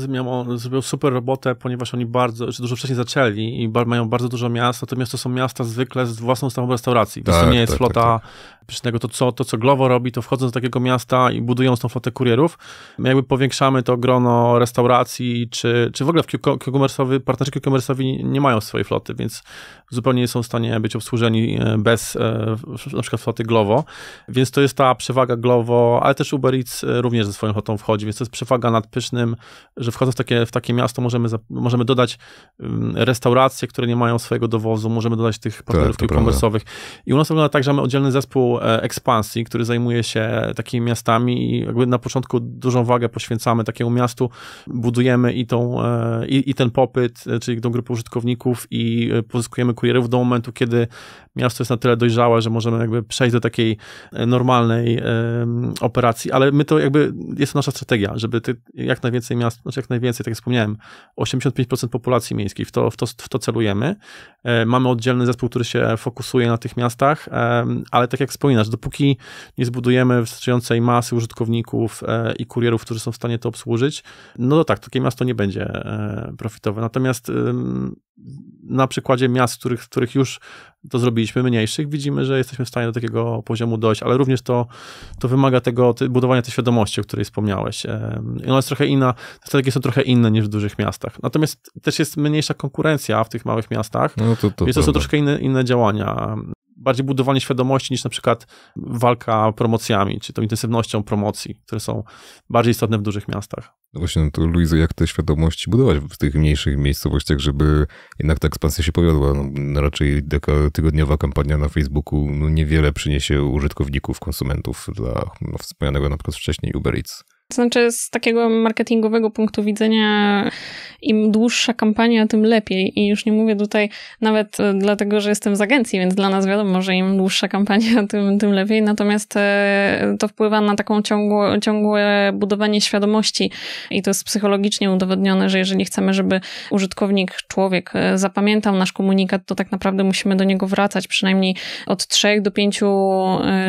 S2: zrobił super robotę, ponieważ oni bardzo, czy dużo wcześniej zaczęli i bar, mają bardzo dużo miast, natomiast to są miasta zwykle z własną stawą restauracji, tak, to nie jest tak, flota tak, tak przycznego, to co, to co Glovo robi, to wchodząc do takiego miasta i budując tą flotę kurierów, jakby powiększamy to grono restauracji, czy, czy w ogóle w Q-commerce'owy, partnerzy Q-commerce'owi nie mają swojej floty, więc zupełnie nie są w stanie być obsłużeni e, bez e, na przykład floty Glovo, więc to jest ta przewaga Glovo, ale też Uber Eats e, również ze swoją flotą wchodzi, więc to jest przewaga nad Pysznym, że wchodząc w takie, w takie miasto możemy, za, możemy dodać mm, restauracje, które nie mają swojego dowozu, możemy dodać tych tak, partnerów tak, e-commerce'owych i u nas wygląda tak, że mamy oddzielny zespół E, ekspansji, który zajmuje się takimi miastami i jakby na początku dużą wagę poświęcamy takiemu miastu, budujemy i, tą, e, i, i ten popyt, e, czyli tą grupę użytkowników i pozyskujemy kurierów do momentu, kiedy miasto jest na tyle dojrzałe, że możemy jakby przejść do takiej normalnej operacji, ale my to jakby, jest to nasza strategia, żeby ty, jak najwięcej miast, znaczy jak najwięcej, tak jak wspomniałem, 85% populacji miejskiej, w to, w to, w to celujemy. Mamy oddzielny zespół, który się fokusuje na tych miastach, ale tak jak wspomniałem, wspominasz, dopóki nie zbudujemy wystarczającej masy użytkowników e, i kurierów, którzy są w stanie to obsłużyć, no to tak, takie miasto nie będzie e, profitowe. Natomiast na przykładzie miast, w których, w których już to zrobiliśmy, mniejszych, widzimy, że jesteśmy w stanie do takiego poziomu dojść, ale również to, to wymaga tego ty, budowania tej świadomości, o której wspomniałeś. E, ona jest trochę inna, strategie są trochę inne niż w dużych miastach. Natomiast też jest mniejsza konkurencja w tych małych miastach, no to, to, więc to są troszkę inne, inne działania bardziej budowanie świadomości niż na przykład walka promocjami, czy tą intensywnością promocji, które są bardziej istotne w dużych miastach. No
S1: właśnie, no to Luizu, jak te świadomości budować w tych mniejszych miejscowościach, żeby jednak ta ekspansja się powiodła? No, no raczej taka tygodniowa kampania na Facebooku no, niewiele przyniesie użytkowników, konsumentów dla no, wspomnianego na przykład wcześniej Uber Eats.
S3: To znaczy, z takiego marketingowego punktu widzenia, im dłuższa kampania, tym lepiej. I już nie mówię tutaj nawet e, dlatego, że jestem z agencji, więc dla nas wiadomo, że im dłuższa kampania, *laughs* tym, tym lepiej. Natomiast e, to wpływa na taką ciągłe, ciągłe budowanie świadomości. I to jest psychologicznie udowodnione, że jeżeli chcemy, żeby użytkownik, człowiek e, zapamiętał nasz komunikat, to tak naprawdę musimy do niego wracać przynajmniej od trzech do pięciu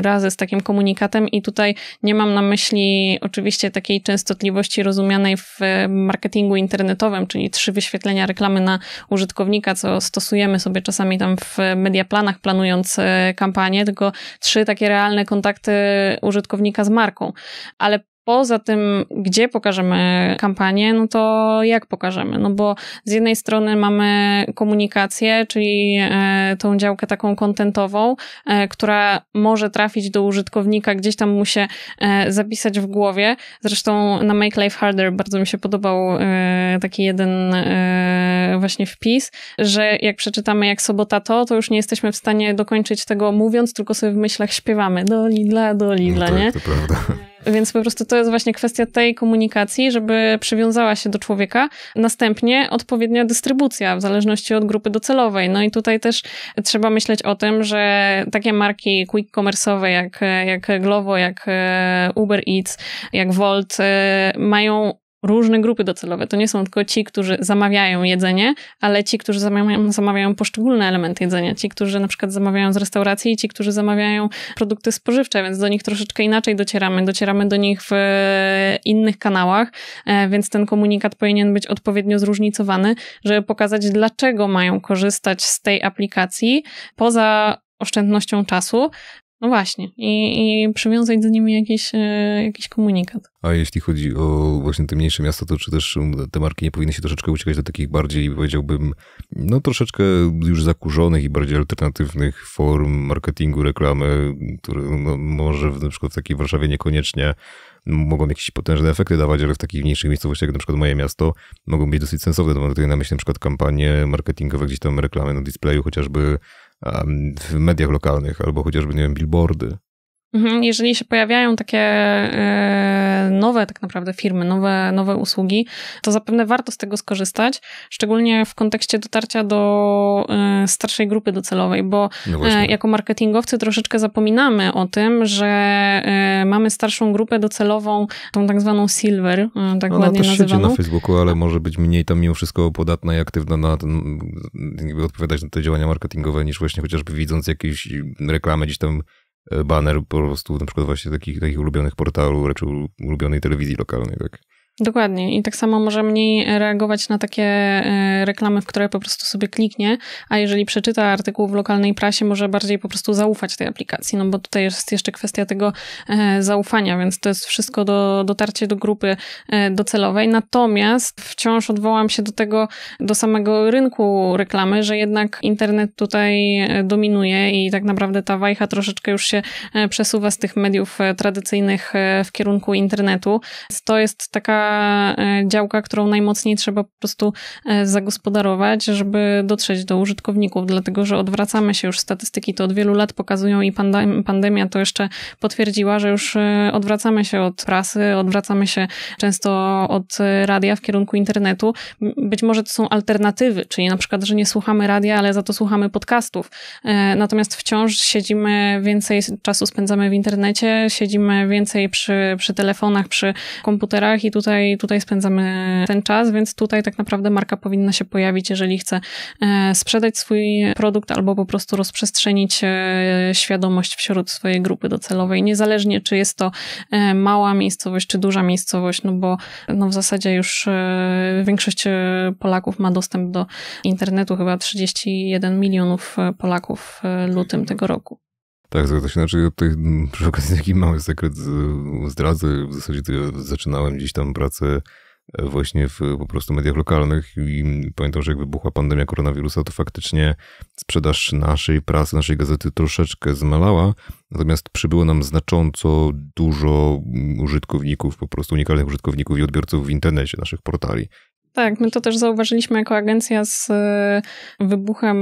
S3: razy z takim komunikatem. I tutaj nie mam na myśli oczywiście takiej częstotliwości rozumianej w e, marketingu internetowym, czyli trzy wyświetlenia reklamy na użytkownika, co stosujemy sobie czasami tam w mediaplanach planując e, kampanię, tylko trzy takie realne kontakty użytkownika z marką. Ale Poza tym, gdzie pokażemy kampanię, no to jak pokażemy? No bo z jednej strony mamy komunikację, czyli e, tą działkę taką kontentową, e, która może trafić do użytkownika, gdzieś tam mu się e, zapisać w głowie. Zresztą na Make Life Harder bardzo mi się podobał taki jeden właśnie wpis, że jak przeczytamy jak sobota to, to już nie jesteśmy w stanie dokończyć tego mówiąc, tylko sobie w myślach śpiewamy do Lidla, do Lidla, no tak, nie? To prawda. Więc po prostu to jest właśnie kwestia tej komunikacji, żeby przywiązała się do człowieka. Następnie odpowiednia dystrybucja w zależności od grupy docelowej. No i tutaj też trzeba myśleć o tym, że takie marki quick commerce'owe jak, jak Glovo, jak e, Uber Eats, jak Volt e, mają różne grupy docelowe. To nie są tylko ci, którzy zamawiają jedzenie, ale ci, którzy zamawiają, zamawiają poszczególne elementy jedzenia. Ci, którzy na przykład zamawiają z restauracji i ci, którzy zamawiają produkty spożywcze, więc do nich troszeczkę inaczej docieramy. Docieramy do nich w e, innych kanałach, e, więc ten komunikat powinien być odpowiednio zróżnicowany, żeby pokazać, dlaczego mają korzystać z tej aplikacji poza oszczędnością czasu, no właśnie, i, i przywiązać z nimi jakiś, e, jakiś komunikat.
S1: A jeśli chodzi o właśnie te mniejsze miasta, to czy też um, te marki nie powinny się troszeczkę uciekać do takich bardziej, powiedziałbym, no troszeczkę już zakurzonych i bardziej alternatywnych form marketingu, reklamy, które no, może w, na przykład w takiej Warszawie niekoniecznie mogą jakieś potężne efekty dawać, ale w takich mniejszych miejscowościach, jak na przykład moje miasto, mogą być dosyć sensowne. Mam tutaj na myśli na przykład kampanie marketingowe, gdzieś tam reklamy na displeju, chociażby w mediach lokalnych, albo chociażby, nie wiem, billboardy.
S3: Mhm, jeżeli się pojawiają takie e, nowe tak naprawdę firmy, nowe, nowe usługi, to zapewne warto z tego skorzystać, szczególnie w kontekście dotarcia do e, starszej grupy docelowej, bo no e, jako marketingowcy troszeczkę zapominamy o tym, że mamy starszą grupę docelową, tą tak zwaną silver, tak Ona ładnie też nazywaną. Ona na
S1: Facebooku, ale może być mniej tam mimo wszystko podatna i aktywna na ten, odpowiadać na te działania marketingowe niż właśnie chociażby widząc jakieś reklamy gdzieś tam E, baner po prostu na przykład właśnie takich, takich ulubionych portalu, raczej ulubionej telewizji lokalnej, tak?
S3: Dokładnie. I tak samo może mniej reagować na takie e, reklamy, w które po prostu sobie kliknie, a jeżeli przeczyta artykuł w lokalnej prasie, może bardziej po prostu zaufać tej aplikacji, no bo tutaj jest jeszcze kwestia tego e, zaufania, więc to jest wszystko do, dotarcie do grupy e, docelowej. Natomiast wciąż odwołam się do tego, do samego rynku reklamy, że jednak internet tutaj dominuje i tak naprawdę ta wajcha troszeczkę już się przesuwa z tych mediów tradycyjnych w kierunku internetu. To jest taka E, działka, którą najmocniej trzeba po prostu e, zagospodarować, żeby dotrzeć do użytkowników, dlatego że odwracamy się już, statystyki to od wielu lat pokazują i pandemia to jeszcze potwierdziła, że już e, odwracamy się od prasy, odwracamy się często od radia w kierunku internetu. Być może to są alternatywy, czyli na przykład, że nie słuchamy radia, ale za to słuchamy podcastów. Natomiast wciąż siedzimy więcej czasu spędzamy w internecie, siedzimy więcej przy, przy telefonach, przy komputerach i tutaj tutaj, tutaj spędzamy ten czas, więc tutaj tak naprawdę marka powinna się pojawić, jeżeli chce e, sprzedać swój produkt albo po prostu rozprzestrzenić e, świadomość wśród swojej grupy docelowej, niezależnie czy jest to e, mała miejscowość, czy duża miejscowość, no bo no w zasadzie już większość Polaków ma dostęp do internetu, chyba 31 milionów Polaków lutym tego roku.
S1: Tak, to Znaczy, tutaj mm, przy okazji taki mały sekret zdradzę. W zasadzie zaczynałem gdzieś tam pracę e, właśnie w po prostu mediach lokalnych i pamiętam, że jak wybuchła pandemia koronawirusa, to faktycznie sprzedaż naszej prasy, naszej gazety troszeczkę zmalała, natomiast przybyło nam znacząco dużo mm, użytkowników, po prostu unikalnych użytkowników i odbiorców w internecie, naszych portali.
S3: Tak, my to też zauważyliśmy jako agencja z y, wybuchem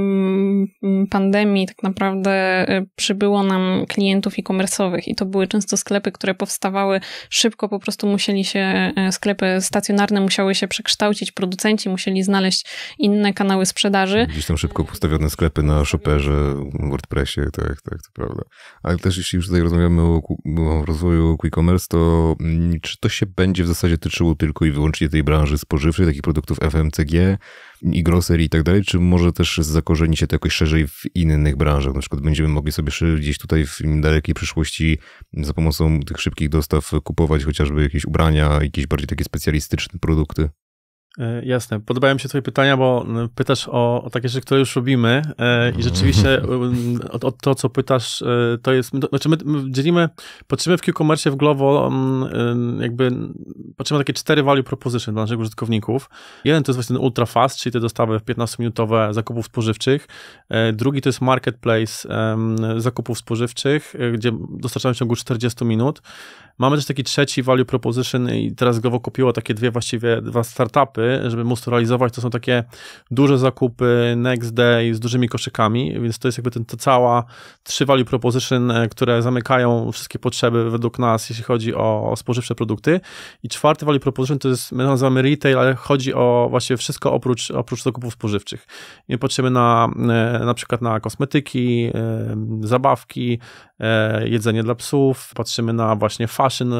S3: mm, pandemii. Tak naprawdę y, przybyło nam klientów e-commerce'owych i to były często sklepy, które powstawały szybko, po prostu musieli się, y, sklepy stacjonarne musiały się przekształcić, producenci musieli znaleźć inne kanały sprzedaży.
S1: Gdzieś tam szybko postawione sklepy na Shopperze, WordPressie, tak, tak, to prawda. Ale też jeśli już tutaj rozmawiamy o, o rozwoju e-commerce, to mm, czy to się będzie w zasadzie tyczyło tylko i wyłącznie tej branży spożywczej, takich produktów FMCG i grocery i tak dalej, czy może też zakorzeni się to jakoś szerzej w innych branżach? Na przykład będziemy mogli sobie gdzieś tutaj w dalekiej przyszłości za pomocą tych szybkich dostaw kupować chociażby jakieś ubrania, jakieś bardziej takie specjalistyczne produkty?
S2: E, jasne. Podobają mi się Twoje pytania, bo pytasz o, o takie rzeczy, które już robimy e, i rzeczywiście *laughs* o, o to, co pytasz, e, to jest. znaczy, my dzielimy patrzymy w Q-commerce w Glovo, jakby patrzymy takie cztery value proposition dla naszych użytkowników. Jeden to jest właśnie ten ultra fast, czyli te dostawy 15-minutowe zakupów spożywczych. Drugi to jest marketplace zakupów spożywczych, gdzie dostarczamy w ciągu 40 minut. Mamy też taki trzeci value proposition i teraz Glovo kupiło takie dwie właściwie, dwa startupy, żeby móc to realizować. To są takie duże zakupy next day z dużymi koszykami, więc to jest jakby ten, to cała trzy value proposition, e, które zamykają wszystkie potrzeby według nas, jeśli chodzi o, o spożywcze produkty. I czwarty value proposition to jest, my nazywamy retail, ale chodzi o właśnie wszystko oprócz, oprócz zakupów spożywczych. I patrzymy na e, na przykład na kosmetyki, e, zabawki, jedzenie dla psów, patrzymy na właśnie fast maszyn,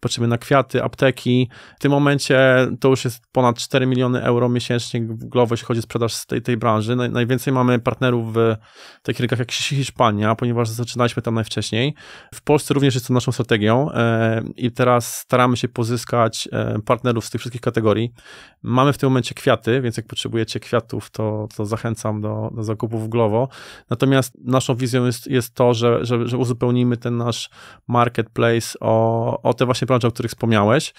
S2: potrzeby na kwiaty, apteki. W tym momencie to już jest ponad 4 miliony euro miesięcznie glowo, jeśli chodzi o sprzedaż z tej, tej branży. Naj, najwięcej mamy partnerów w takich rynkach jak Hiszpania, ponieważ zaczynaliśmy tam najwcześniej. W Polsce również jest to naszą strategią i teraz staramy się pozyskać partnerów z tych wszystkich kategorii. Mamy w tym momencie kwiaty, więc jak potrzebujecie kwiatów, to, to zachęcam do, do zakupów Glovo. Natomiast naszą wizją jest, jest to, że, że, że uzupełnimy ten nasz marketplace case o, o te właśnie branże, o których wspomniałeś.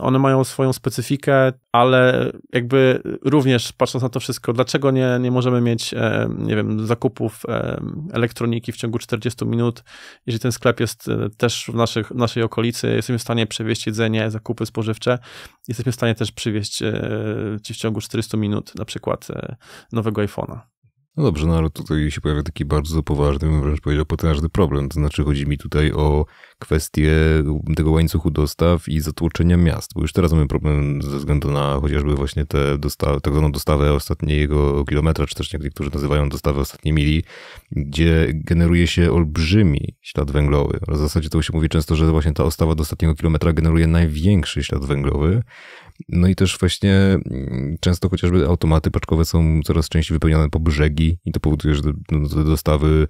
S2: one mają swoją specyfikę, ale jakby również patrząc na to wszystko, dlaczego nie, nie możemy mieć, e, nie wiem, zakupów e, elektroniki w ciągu 40 minut, jeżeli ten sklep jest e, też w, naszych, w naszej okolicy, jesteśmy w stanie przewieźć jedzenie, zakupy spożywcze, jesteśmy w stanie też przywieźć ci w ciągu 400 minut na przykład nowego iPhone'a.
S1: No dobrze, no ale tutaj się pojawia taki bardzo poważny, bym wręcz powiedział potężny problem. To znaczy chodzi mi tutaj o kwestię tego łańcuchu dostaw i zatłoczenia miast, bo już teraz mamy problem ze względu na chociażby właśnie tę dostaw, tak zwaną dostawę ostatniego kilometra, czy też jak niektórzy nazywają dostawę ostatniej mili, gdzie generuje się olbrzymi ślad węglowy. W zasadzie to się mówi często, że właśnie ta dostawa do ostatniego kilometra generuje największy ślad węglowy, no i też właśnie mm, często chociażby automaty paczkowe są coraz częściej wypełniane po brzegi i to powoduje, że te no, dostawy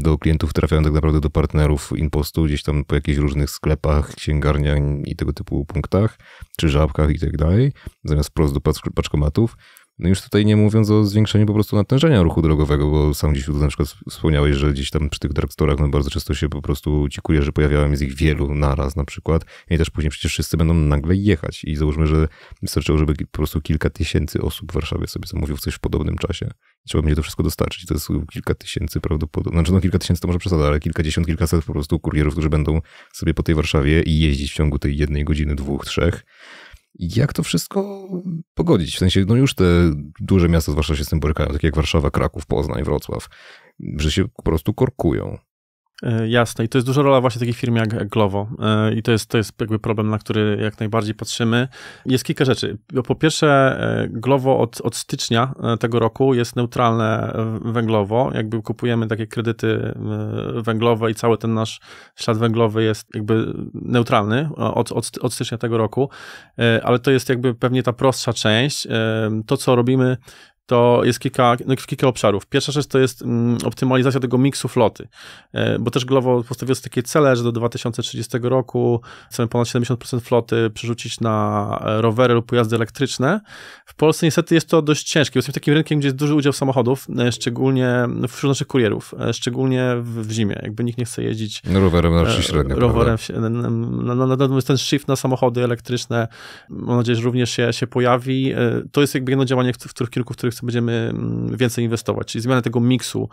S1: do klientów trafiają tak naprawdę do partnerów impostu gdzieś tam po jakichś różnych sklepach, księgarniach i tego typu punktach, czy żabkach i tak dalej, zamiast wprost do paczkomatów. No już tutaj nie mówiąc o zwiększeniu po prostu natężenia ruchu drogowego, bo sam gdzieś tu na przykład wspomniałeś, że gdzieś tam przy tych drugstorach no bardzo często się po prostu ci że pojawiałem jest ich wielu naraz na przykład no i też później przecież wszyscy będą nagle jechać i załóżmy, że wystarczyło, żeby po prostu kilka tysięcy osób w Warszawie sobie zamówiło coś w podobnym czasie. Trzeba będzie to wszystko dostarczyć. To jest kilka tysięcy prawdopodobnie, znaczy no kilka tysięcy to może przesada, ale kilkadziesiąt, kilkaset po prostu kurierów, którzy będą sobie po tej Warszawie i jeździć w ciągu tej jednej godziny, dwóch, trzech.
S2: Jak to wszystko
S1: pogodzić? W sensie, no już te duże miasta zwłaszcza się z tym borykają, takie jak Warszawa, Kraków, Poznań, Wrocław, że się po prostu korkują.
S2: E, jasne, i to jest duża rola właśnie takich firm jak Glovo e, i to jest, to jest jakby problem, na który jak najbardziej patrzymy. Jest kilka rzeczy. Po pierwsze, e, Glovo od, od stycznia tego roku jest neutralne węglowo, jakby kupujemy takie kredyty węglowe i cały ten nasz ślad węglowy jest jakby neutralny od, od, od stycznia tego roku, ale to jest jakby pewnie ta prostsza część. To, co robimy to jest kilka, no, kilka obszarów. Pierwsza rzecz to jest mm, optymalizacja tego miksu floty, e, bo też Glovo postawiło sobie takie cele, że do 2030 roku chcemy ponad 70% floty przerzucić na e, rowery lub pojazdy elektryczne. W Polsce niestety jest to dość ciężkie, bo jesteśmy takim rynkiem, gdzie jest duży udział samochodów, e, szczególnie wśród naszych kurierów, e, szczególnie w, w, zimie, jakby nikt nie chce jeździć no, rowerem na e, średnio, rowerem, Natomiast ten shift na samochody elektryczne, mam nadzieję, że również się, się pojawi. E, to jest jakby jedno działanie, w, których w kierunku, w których będziemy mm, więcej inwestować, czyli zmiana tego miksu,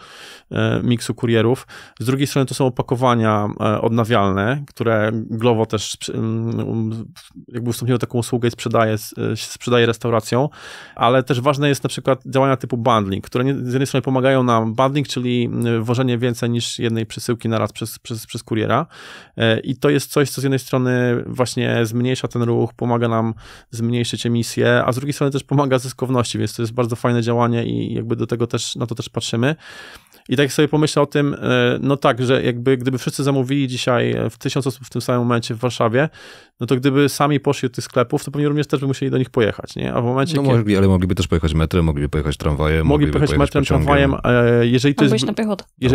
S2: e, miksu kurierów. Z drugiej strony to są opakowania e, odnawialne, które Glovo też mm, um, jakby ustąpiło taką usługę i sprzedaje, e, sprzedaje restauracją, ale też ważne jest na przykład działania typu bundling, które z jednej strony pomagają nam bundling, czyli mm, wożenie więcej niż jednej przesyłki na przez, przez, przez kuriera i to jest coś, co z jednej strony właśnie zmniejsza ten ruch, pomaga nam zmniejszyć emisję, a z drugiej strony też pomaga zyskowności, więc to jest bardzo fajne fajne działanie i jakby do tego też, na to też patrzymy. I tak sobie pomyślę o tym, e, no tak, że jakby gdyby wszyscy zamówili dzisiaj e, w tysiąc osób w tym samym momencie w Warszawie, no to gdyby sami poszli do tych sklepów, to pewnie również też by musieli do nich pojechać, nie? A w momencie, no kiedy... mogli,
S1: ale mogliby też pojechać metrem, mogliby pojechać tramwajem, mogliby pojechać, pojechać metrem, pociągiem. tramwajem, e, jeżeli
S2: to jest, jeżeli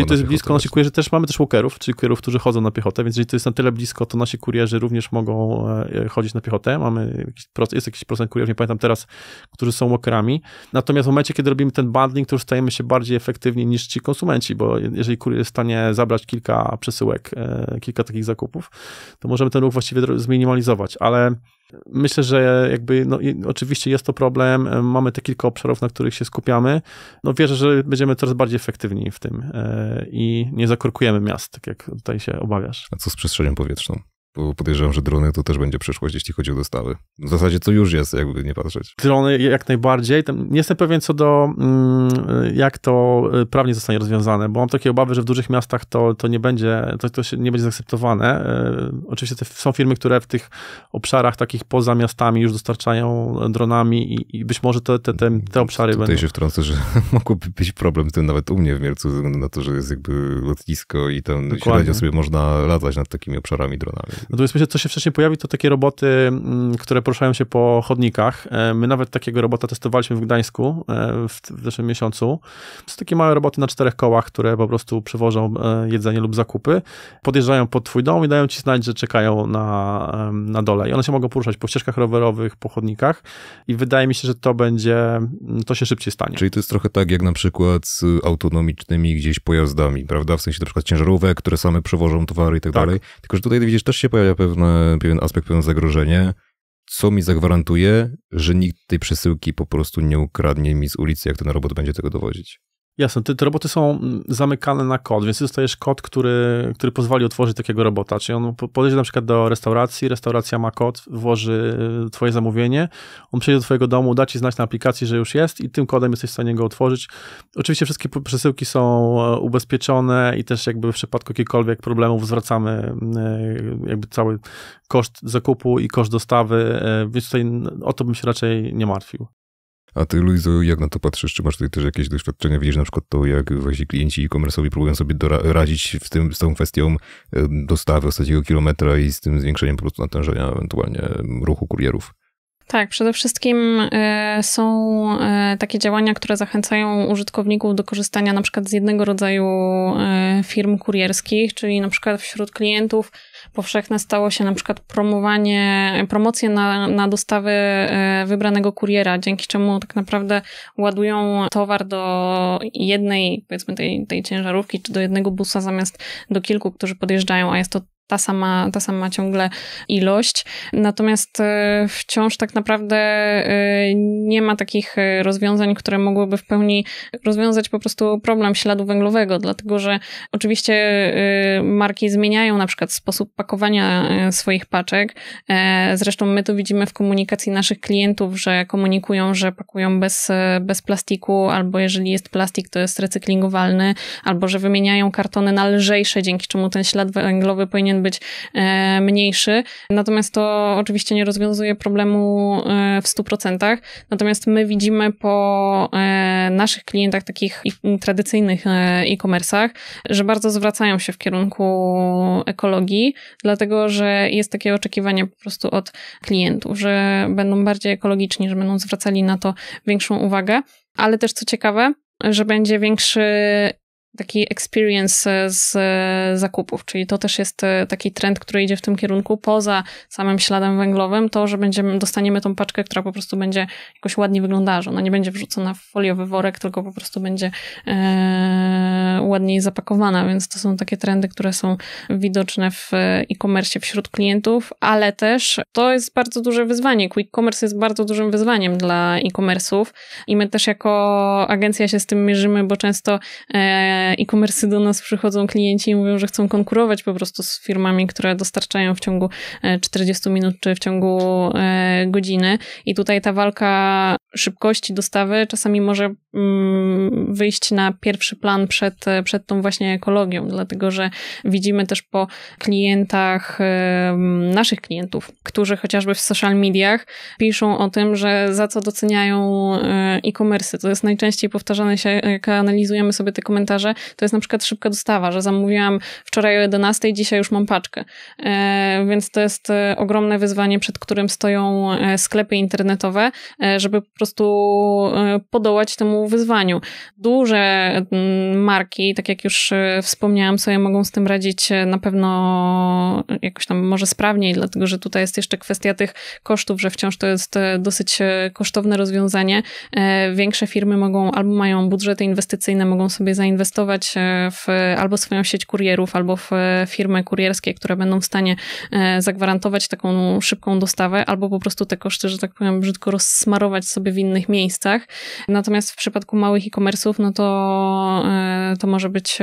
S2: to jest piechotę, blisko, nasi kurierzy też, mamy też walkerów, czyli kurierów, którzy chodzą na piechotę, więc jeżeli to jest na tyle blisko, to nasi kurierzy również mogą chodzić na piechotę, mamy jakiś, jest jakiś procent kurierów, nie pamiętam teraz, którzy są walkerami, natomiast momencie, kiedy robimy ten bundling, to już stajemy się bardziej efektywni niż ci konsumenci, bo jeżeli kurier jest w stanie zabrać kilka przesyłek, e, kilka takich zakupów, to możemy ten ruch właściwie zminimalizować, ale Myślę, że jakby, no, oczywiście jest to problem, e, mamy te kilka obszarów, na których się skupiamy. No wierzę, że będziemy coraz bardziej efektywni w tym e, i nie zakorkujemy miast, tak jak tutaj się obawiasz.
S1: A co z przestrzenią powietrzną? bo podejrzewam, że drony to też będzie przyszłość, jeśli chodzi o dostawy. W zasadzie co już jest, jakby nie patrzeć.
S2: Drony jak najbardziej. Nie jestem pewien co do, mm, jak to y, prawnie zostanie rozwiązane, bo mam takie obawy, że w dużych miastach to, to nie będzie, to, to nie będzie zaakceptowane. Y, oczywiście są firmy, które w tych obszarach takich poza miastami już dostarczają dronami i, i być może te, te, te, te obszary Tutaj będą... Tutaj się wtrącę, że
S1: *laughs* mogłoby być problem z tym nawet u mnie w względu na to, że jest jakby lotnisko i tam średnio sobie można latać nad takimi obszarami dronami.
S2: Natomiast no myślę, co się wcześniej pojawi, to takie roboty, mm, które poruszają się po chodnikach. E, my nawet takiego robota testowaliśmy w Gdańsku e, w, w zeszłym miesiącu. To są takie małe roboty na czterech kołach, które po prostu przewożą e, jedzenie lub zakupy. Podjeżdżają pod twój dom i dają ci znać, że czekają na, na dole. I one się mogą poruszać po ścieżkach rowerowych, po chodnikach i wydaje mi się, że to będzie, mm, to się szybciej stanie.
S1: Czyli to jest trochę tak jak na przykład z autonomicznymi gdzieś pojazdami, prawda? W sensie na przykład ciężarówek, które same przewożą towary i tak, tak. dalej. Tylko, że tutaj widzisz, też się pojawia pewne, pewien aspekt, pewne zagrożenie, co mi zagwarantuje, że nikt tej przesyłki po prostu nie ukradnie mi z ulicy, jak ten robot będzie tego dowodzić.
S2: Jasne, te, te, roboty są mm, zamykane na kod, więc ty dostajesz kod, który, który pozwoli otworzyć takiego robota. Czyli on podejdzie na przykład do restauracji, restauracja ma kod, włoży y, twoje zamówienie, on przyjdzie do twojego domu, da ci znać na aplikacji, że już jest i tym kodem jesteś w stanie go otworzyć. Oczywiście wszystkie przesyłki są e, ubezpieczone i też jakby w przypadku jakichkolwiek problemów zwracamy y, jakby cały koszt zakupu i koszt dostawy, e, więc tutaj o to bym się raczej nie martwił.
S1: A ty, Luizu, jak na to patrzysz? Czy masz tutaj też jakieś doświadczenia? Widzisz na przykład to, jak właśnie klienci e-commerce'owi próbują sobie radzić w tym, z tą kwestią dostawy ostatniego kilometra i z tym zwiększeniem po prostu natężenia ewentualnie ruchu kurierów?
S3: Tak, przede wszystkim e, są e, takie działania, które zachęcają użytkowników do korzystania na przykład z jednego rodzaju e, firm kurierskich, czyli na przykład wśród klientów powszechne stało się na przykład promowanie, promocje na, na dostawy e, wybranego kuriera, dzięki czemu tak naprawdę ładują towar do jednej, powiedzmy tej, tej ciężarówki, czy do jednego busa zamiast do kilku, którzy podjeżdżają, a jest to ta sama, ta sama ciągle ilość. Natomiast e, wciąż tak naprawdę e, nie ma takich e, rozwiązań, które mogłyby w pełni rozwiązać po prostu problem śladu węglowego, dlatego że oczywiście marki zmieniają na przykład sposób pakowania swoich paczek. Zresztą my to widzimy w komunikacji naszych klientów, że komunikują, że pakują bez, bez plastiku, albo jeżeli jest plastik, to jest recyklingowalny, albo że wymieniają kartony na lżejsze, dzięki czemu ten ślad węglowy powinien być e, mniejszy. Natomiast to oczywiście nie rozwiązuje problemu e, w 100%. Natomiast my widzimy po e, naszych klientach, takich tradycyjnych e-commerce'ach, że bardzo zwracają się w kierunku ekologii, dlatego że jest takie oczekiwanie po prostu od klientów, że będą bardziej ekologiczni, że będą zwracali na to większą uwagę. Ale też co ciekawe, że będzie większy taki experience e, z e, zakupów, czyli to też jest e, taki trend, który idzie w tym kierunku poza samym śladem węglowym, to, że będziemy, dostaniemy tą paczkę, która po prostu będzie jakoś ładnie wyglądała, że ona nie będzie wrzucona w foliowy worek, tylko po prostu będzie e, ładniej zapakowana, więc to są takie trendy, które są widoczne w e-commerce wśród klientów, ale też to jest bardzo duże wyzwanie. Quick commerce jest bardzo dużym wyzwaniem dla e-commerce'ów i my też jako agencja się z tym mierzymy, bo często e, e-commerce do nas przychodzą klienci i mówią, że chcą konkurować po prostu z firmami, które dostarczają w ciągu 40 e, minut czy w ciągu e, godziny. I tutaj ta walka szybkości dostawy czasami może mm, wyjść na pierwszy plan przed, przed tą właśnie ekologią, dlatego że widzimy też po klientach, e, naszych klientów, którzy chociażby w social mediach piszą o tym, że za co doceniają e-commerce. To jest najczęściej powtarzane się, jak analizujemy sobie te komentarze, że to jest na przykład szybka dostawa, że zamówiłam wczoraj o 11, dzisiaj już mam paczkę. E, więc to jest e, ogromne wyzwanie, przed którym stoją e, sklepy internetowe, żeby po prostu podołać temu wyzwaniu. Duże mm, marki, tak jak już wspomniałam, sobie mogą z tym radzić na pewno jakoś tam może sprawniej, dlatego że tutaj jest jeszcze kwestia tych kosztów, że wciąż to jest dosyć kosztowne rozwiązanie. Większe firmy mogą albo mają budżety inwestycyjne, mogą sobie zainwestować zainwestować e, w albo swoją sieć kurierów, albo w e, firmy kurierskie, które będą w stanie e, zagwarantować taką szybką dostawę, albo po prostu te koszty, że tak powiem, brzydko rozsmarować sobie w innych miejscach. Natomiast w przypadku małych e-commerce'ów, no to, to może być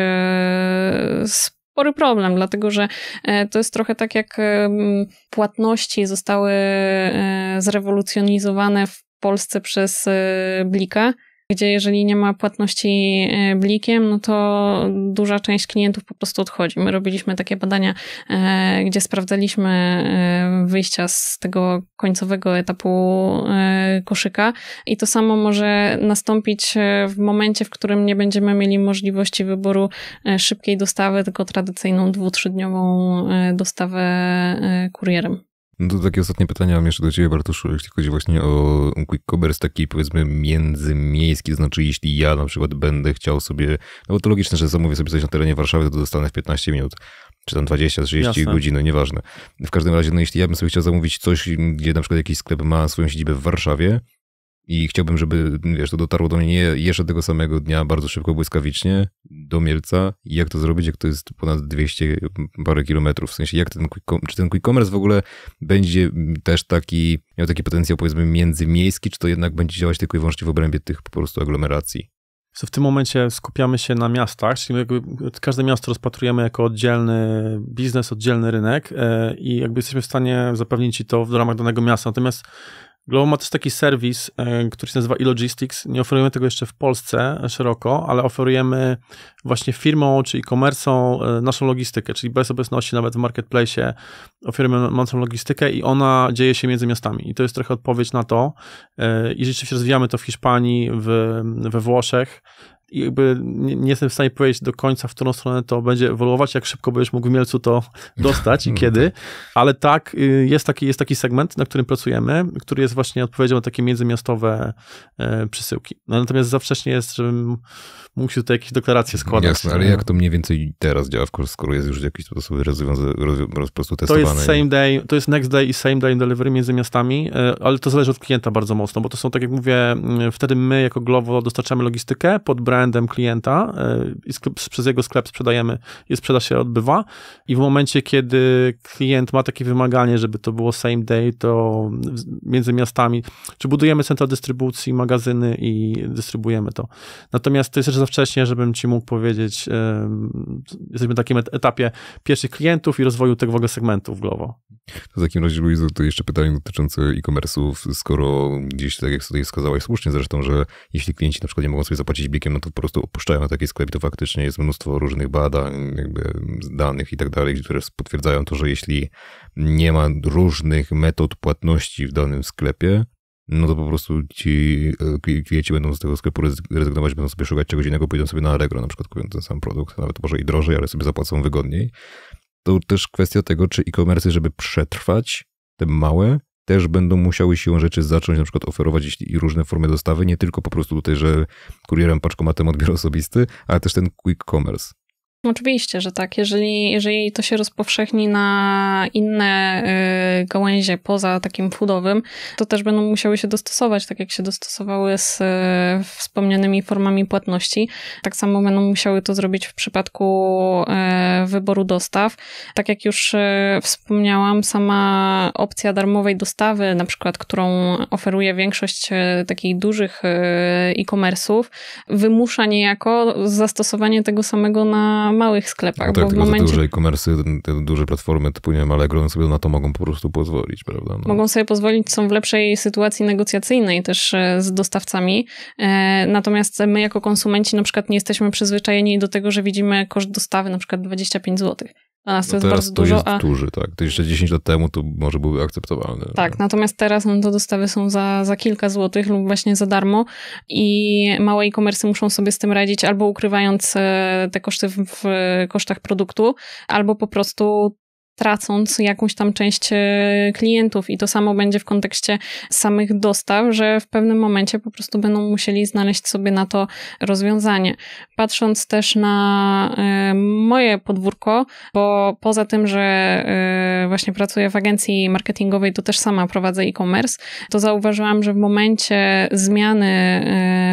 S3: spory problem, dlatego że to jest trochę tak jak płatności zostały zrewolucjonizowane w Polsce przez Blika gdzie jeżeli nie ma płatności e, blikiem, no to duża część klientów po prostu odchodzi. My robiliśmy takie badania, e, gdzie sprawdzaliśmy e, wyjścia z tego końcowego etapu koszyka i to samo może nastąpić w momencie, w którym nie będziemy mieli możliwości wyboru szybkiej dostawy, tylko tradycyjną dwu-trzydniową dostawę kurierem.
S1: No to takie ostatnie pytania, mam jeszcze do Ciebie, Bartuszu, jeśli chodzi właśnie o quick commerce, taki powiedzmy międzymiejski, to znaczy jeśli ja na przykład będę chciał sobie, no bo to logiczne, że zamówię sobie coś na terenie Warszawy, to dostanę w 15 minut, czy tam 20, 30 Jasne. godzin, no nieważne. W każdym razie, no jeśli ja bym sobie chciał zamówić coś, gdzie na przykład jakiś sklep ma swoją siedzibę w Warszawie, i chciałbym, żeby wiesz, to dotarło do mnie jeszcze tego samego dnia, bardzo szybko, błyskawicznie, do Mielca. jak to zrobić, jak to jest ponad 200 parę kilometrów? W sensie, jak ten quick, czy ten quick commerce w ogóle będzie też taki, miał taki potencjał powiedzmy międzymiejski, czy to jednak będzie działać tylko i wyłącznie w obrębie tych po prostu aglomeracji?
S2: w tym momencie skupiamy się na miastach, czyli jakby każde miasto rozpatrujemy jako oddzielny biznes, oddzielny rynek e, i jakby jesteśmy w stanie zapewnić ci to w ramach danego miasta. Natomiast Glovo ma też taki serwis, e, który się nazywa e-logistics. Nie oferujemy tego jeszcze w Polsce szeroko, ale oferujemy właśnie firmą czy e-commerce e, naszą logistykę, czyli bez obecności nawet w marketplace oferujemy naszą logistykę i ona dzieje się między miastami. I to jest trochę odpowiedź na to. E, I rzeczywiście rozwijamy to w Hiszpanii, w, we Włoszech, jakby nie, nie, jestem w stanie powiedzieć do końca, w którą stronę to będzie ewoluować, jak szybko będziesz mógł w Mielcu to *laughs* dostać i no kiedy, tak. ale tak, y, jest taki, jest taki segment, na którym pracujemy, który jest właśnie odpowiedzią na takie międzymiastowe e, przesyłki. No, natomiast za wcześnie jest, żebym mógł się tutaj jakieś deklaracje składać. Jasne, ale jak
S1: to mniej więcej teraz działa, skoro jest już w jakiś sposób rozwiązany, roz, po testowane? To jest same
S2: day, to jest next day i same day delivery między miastami, e, ale to zależy od klienta bardzo mocno, bo to są, tak jak mówię, wtedy my jako Glovo dostarczamy logistykę pod brand backendem klienta e, i przez jego sklep sprzedajemy i sprzedaż się odbywa. I w momencie, kiedy klient ma takie wymaganie, żeby to było same day, to między miastami, czy budujemy centra dystrybucji, magazyny i dystrybuujemy to. Natomiast to jest jeszcze za wcześnie, żebym ci mógł powiedzieć, jesteśmy na takim etapie pierwszych klientów i rozwoju tego w ogóle segmentu w Glovo.
S1: To w takim razie, Luizu, to jeszcze pytanie dotyczące e-commerce'ów, skoro gdzieś, tak jak tutaj wskazałaś słusznie zresztą, że jeśli klienci na przykład nie mogą sobie zapłacić bikiem, no to po prostu opuszczają na taki sklep, to faktycznie jest mnóstwo różnych badań, danych i tak dalej, które potwierdzają to, że jeśli nie ma różnych metod płatności w danym sklepie, no to po prostu ci e, klienci będą z tego sklepu rezygnować, będą sobie szukać czegoś innego, pójdą sobie na Allegro na przykład, kupią ten sam produkt, nawet może i drożej, ale sobie zapłacą wygodniej. To też kwestia tego, czy e-commerce, żeby przetrwać, te małe, też będą musiały siłą rzeczy zacząć na przykład oferować i różne formy dostawy, nie tylko po prostu tutaj, że kurierem paczkomatem odbiór osobisty, ale też ten quick commerce.
S3: Oczywiście, że tak. Jeżeli, jeżeli to się rozpowszechni na inne y, gałęzie poza takim foodowym, to też będą musiały się dostosować, tak jak się dostosowały z y, wspomnianymi formami płatności. Tak samo będą musiały to zrobić w przypadku y, wyboru dostaw. Tak jak już wspomniałam, sama opcja darmowej dostawy, na przykład, którą oferuje większość takich dużych e-commerce'ów, wymusza niejako zastosowanie tego samego na na małych sklepach. No tak, bo tylko w momencie... duże
S1: e-commerce, te duże platformy typu nie wiem, Allegro no sobie na to mogą po prostu pozwolić, prawda? No.
S3: Mogą sobie pozwolić, są w lepszej sytuacji negocjacyjnej też e, z dostawcami. E, natomiast my jako konsumenci na przykład nie jesteśmy przyzwyczajeni do tego, że widzimy koszt dostawy na przykład 25 zł nas no to jest teraz bardzo to dużo. Jest a... duży,
S1: tak. To jeszcze 10 lat temu to może byłby akceptowalne. No.
S3: Tak, natomiast teraz no, to dostawy są za, za kilka złotych lub właśnie za darmo i małe e-commerce muszą sobie z tym radzić albo ukrywając e, te koszty w, w kosztach produktu, albo po prostu tracąc jakąś tam część e, klientów. I to samo będzie w kontekście samych dostaw, że w pewnym momencie po prostu będą musieli znaleźć sobie na to rozwiązanie. Patrząc też na e, moje podwórko, bo poza tym, że e, właśnie pracuję w agencji marketingowej, to też sama prowadzę e-commerce, to zauważyłam, że w momencie zmiany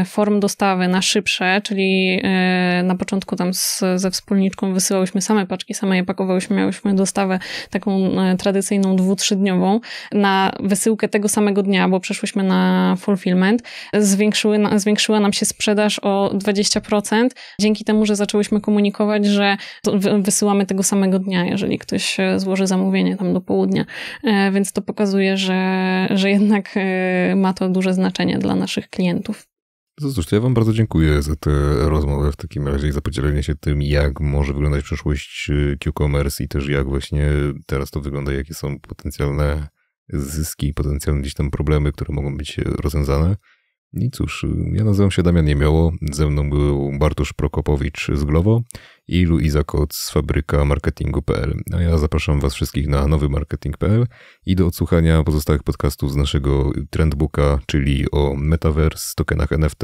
S3: form dostawy na szybsze, czyli na początku tam z, ze wspólniczką wysyłałyśmy same paczki, same je pakowałyśmy, miałyśmy dostawę taką e, tradycyjną dwu, trzydniową na wysyłkę tego samego dnia, bo przeszłyśmy na fulfillment, zwiększyły, zwiększyła nam się sprzedaż o 20% dzięki temu, że zaczęłyśmy komunikować, że wysyłamy tego samego dnia, jeżeli ktoś e, złoży zamówienie tam do południa. E, więc to pokazuje, że, że jednak ma to duże znaczenie dla naszych klientów.
S1: No cóż, to ja Wam bardzo dziękuję za tę rozmowę w takim razie i za podzielenie się tym, jak może wyglądać przyszłość y, Q-commerce i też jak właśnie teraz to wygląda, jakie są potencjalne zyski, potencjalne gdzieś tam problemy, które mogą być y, rozwiązane. I cóż, y, ja nazywam się Damian Niemioło, ze mną był Bartusz Prokopowicz z Glovo i Luisa Kot z fabryka marketingu.pl. A no, ja zapraszam Was wszystkich na nowy i do odsłuchania pozostałych podcastów z naszego trendbooka, czyli o metaverse, tokenach NFT,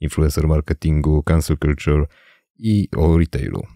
S1: influencer marketingu, cancel culture i o retailu.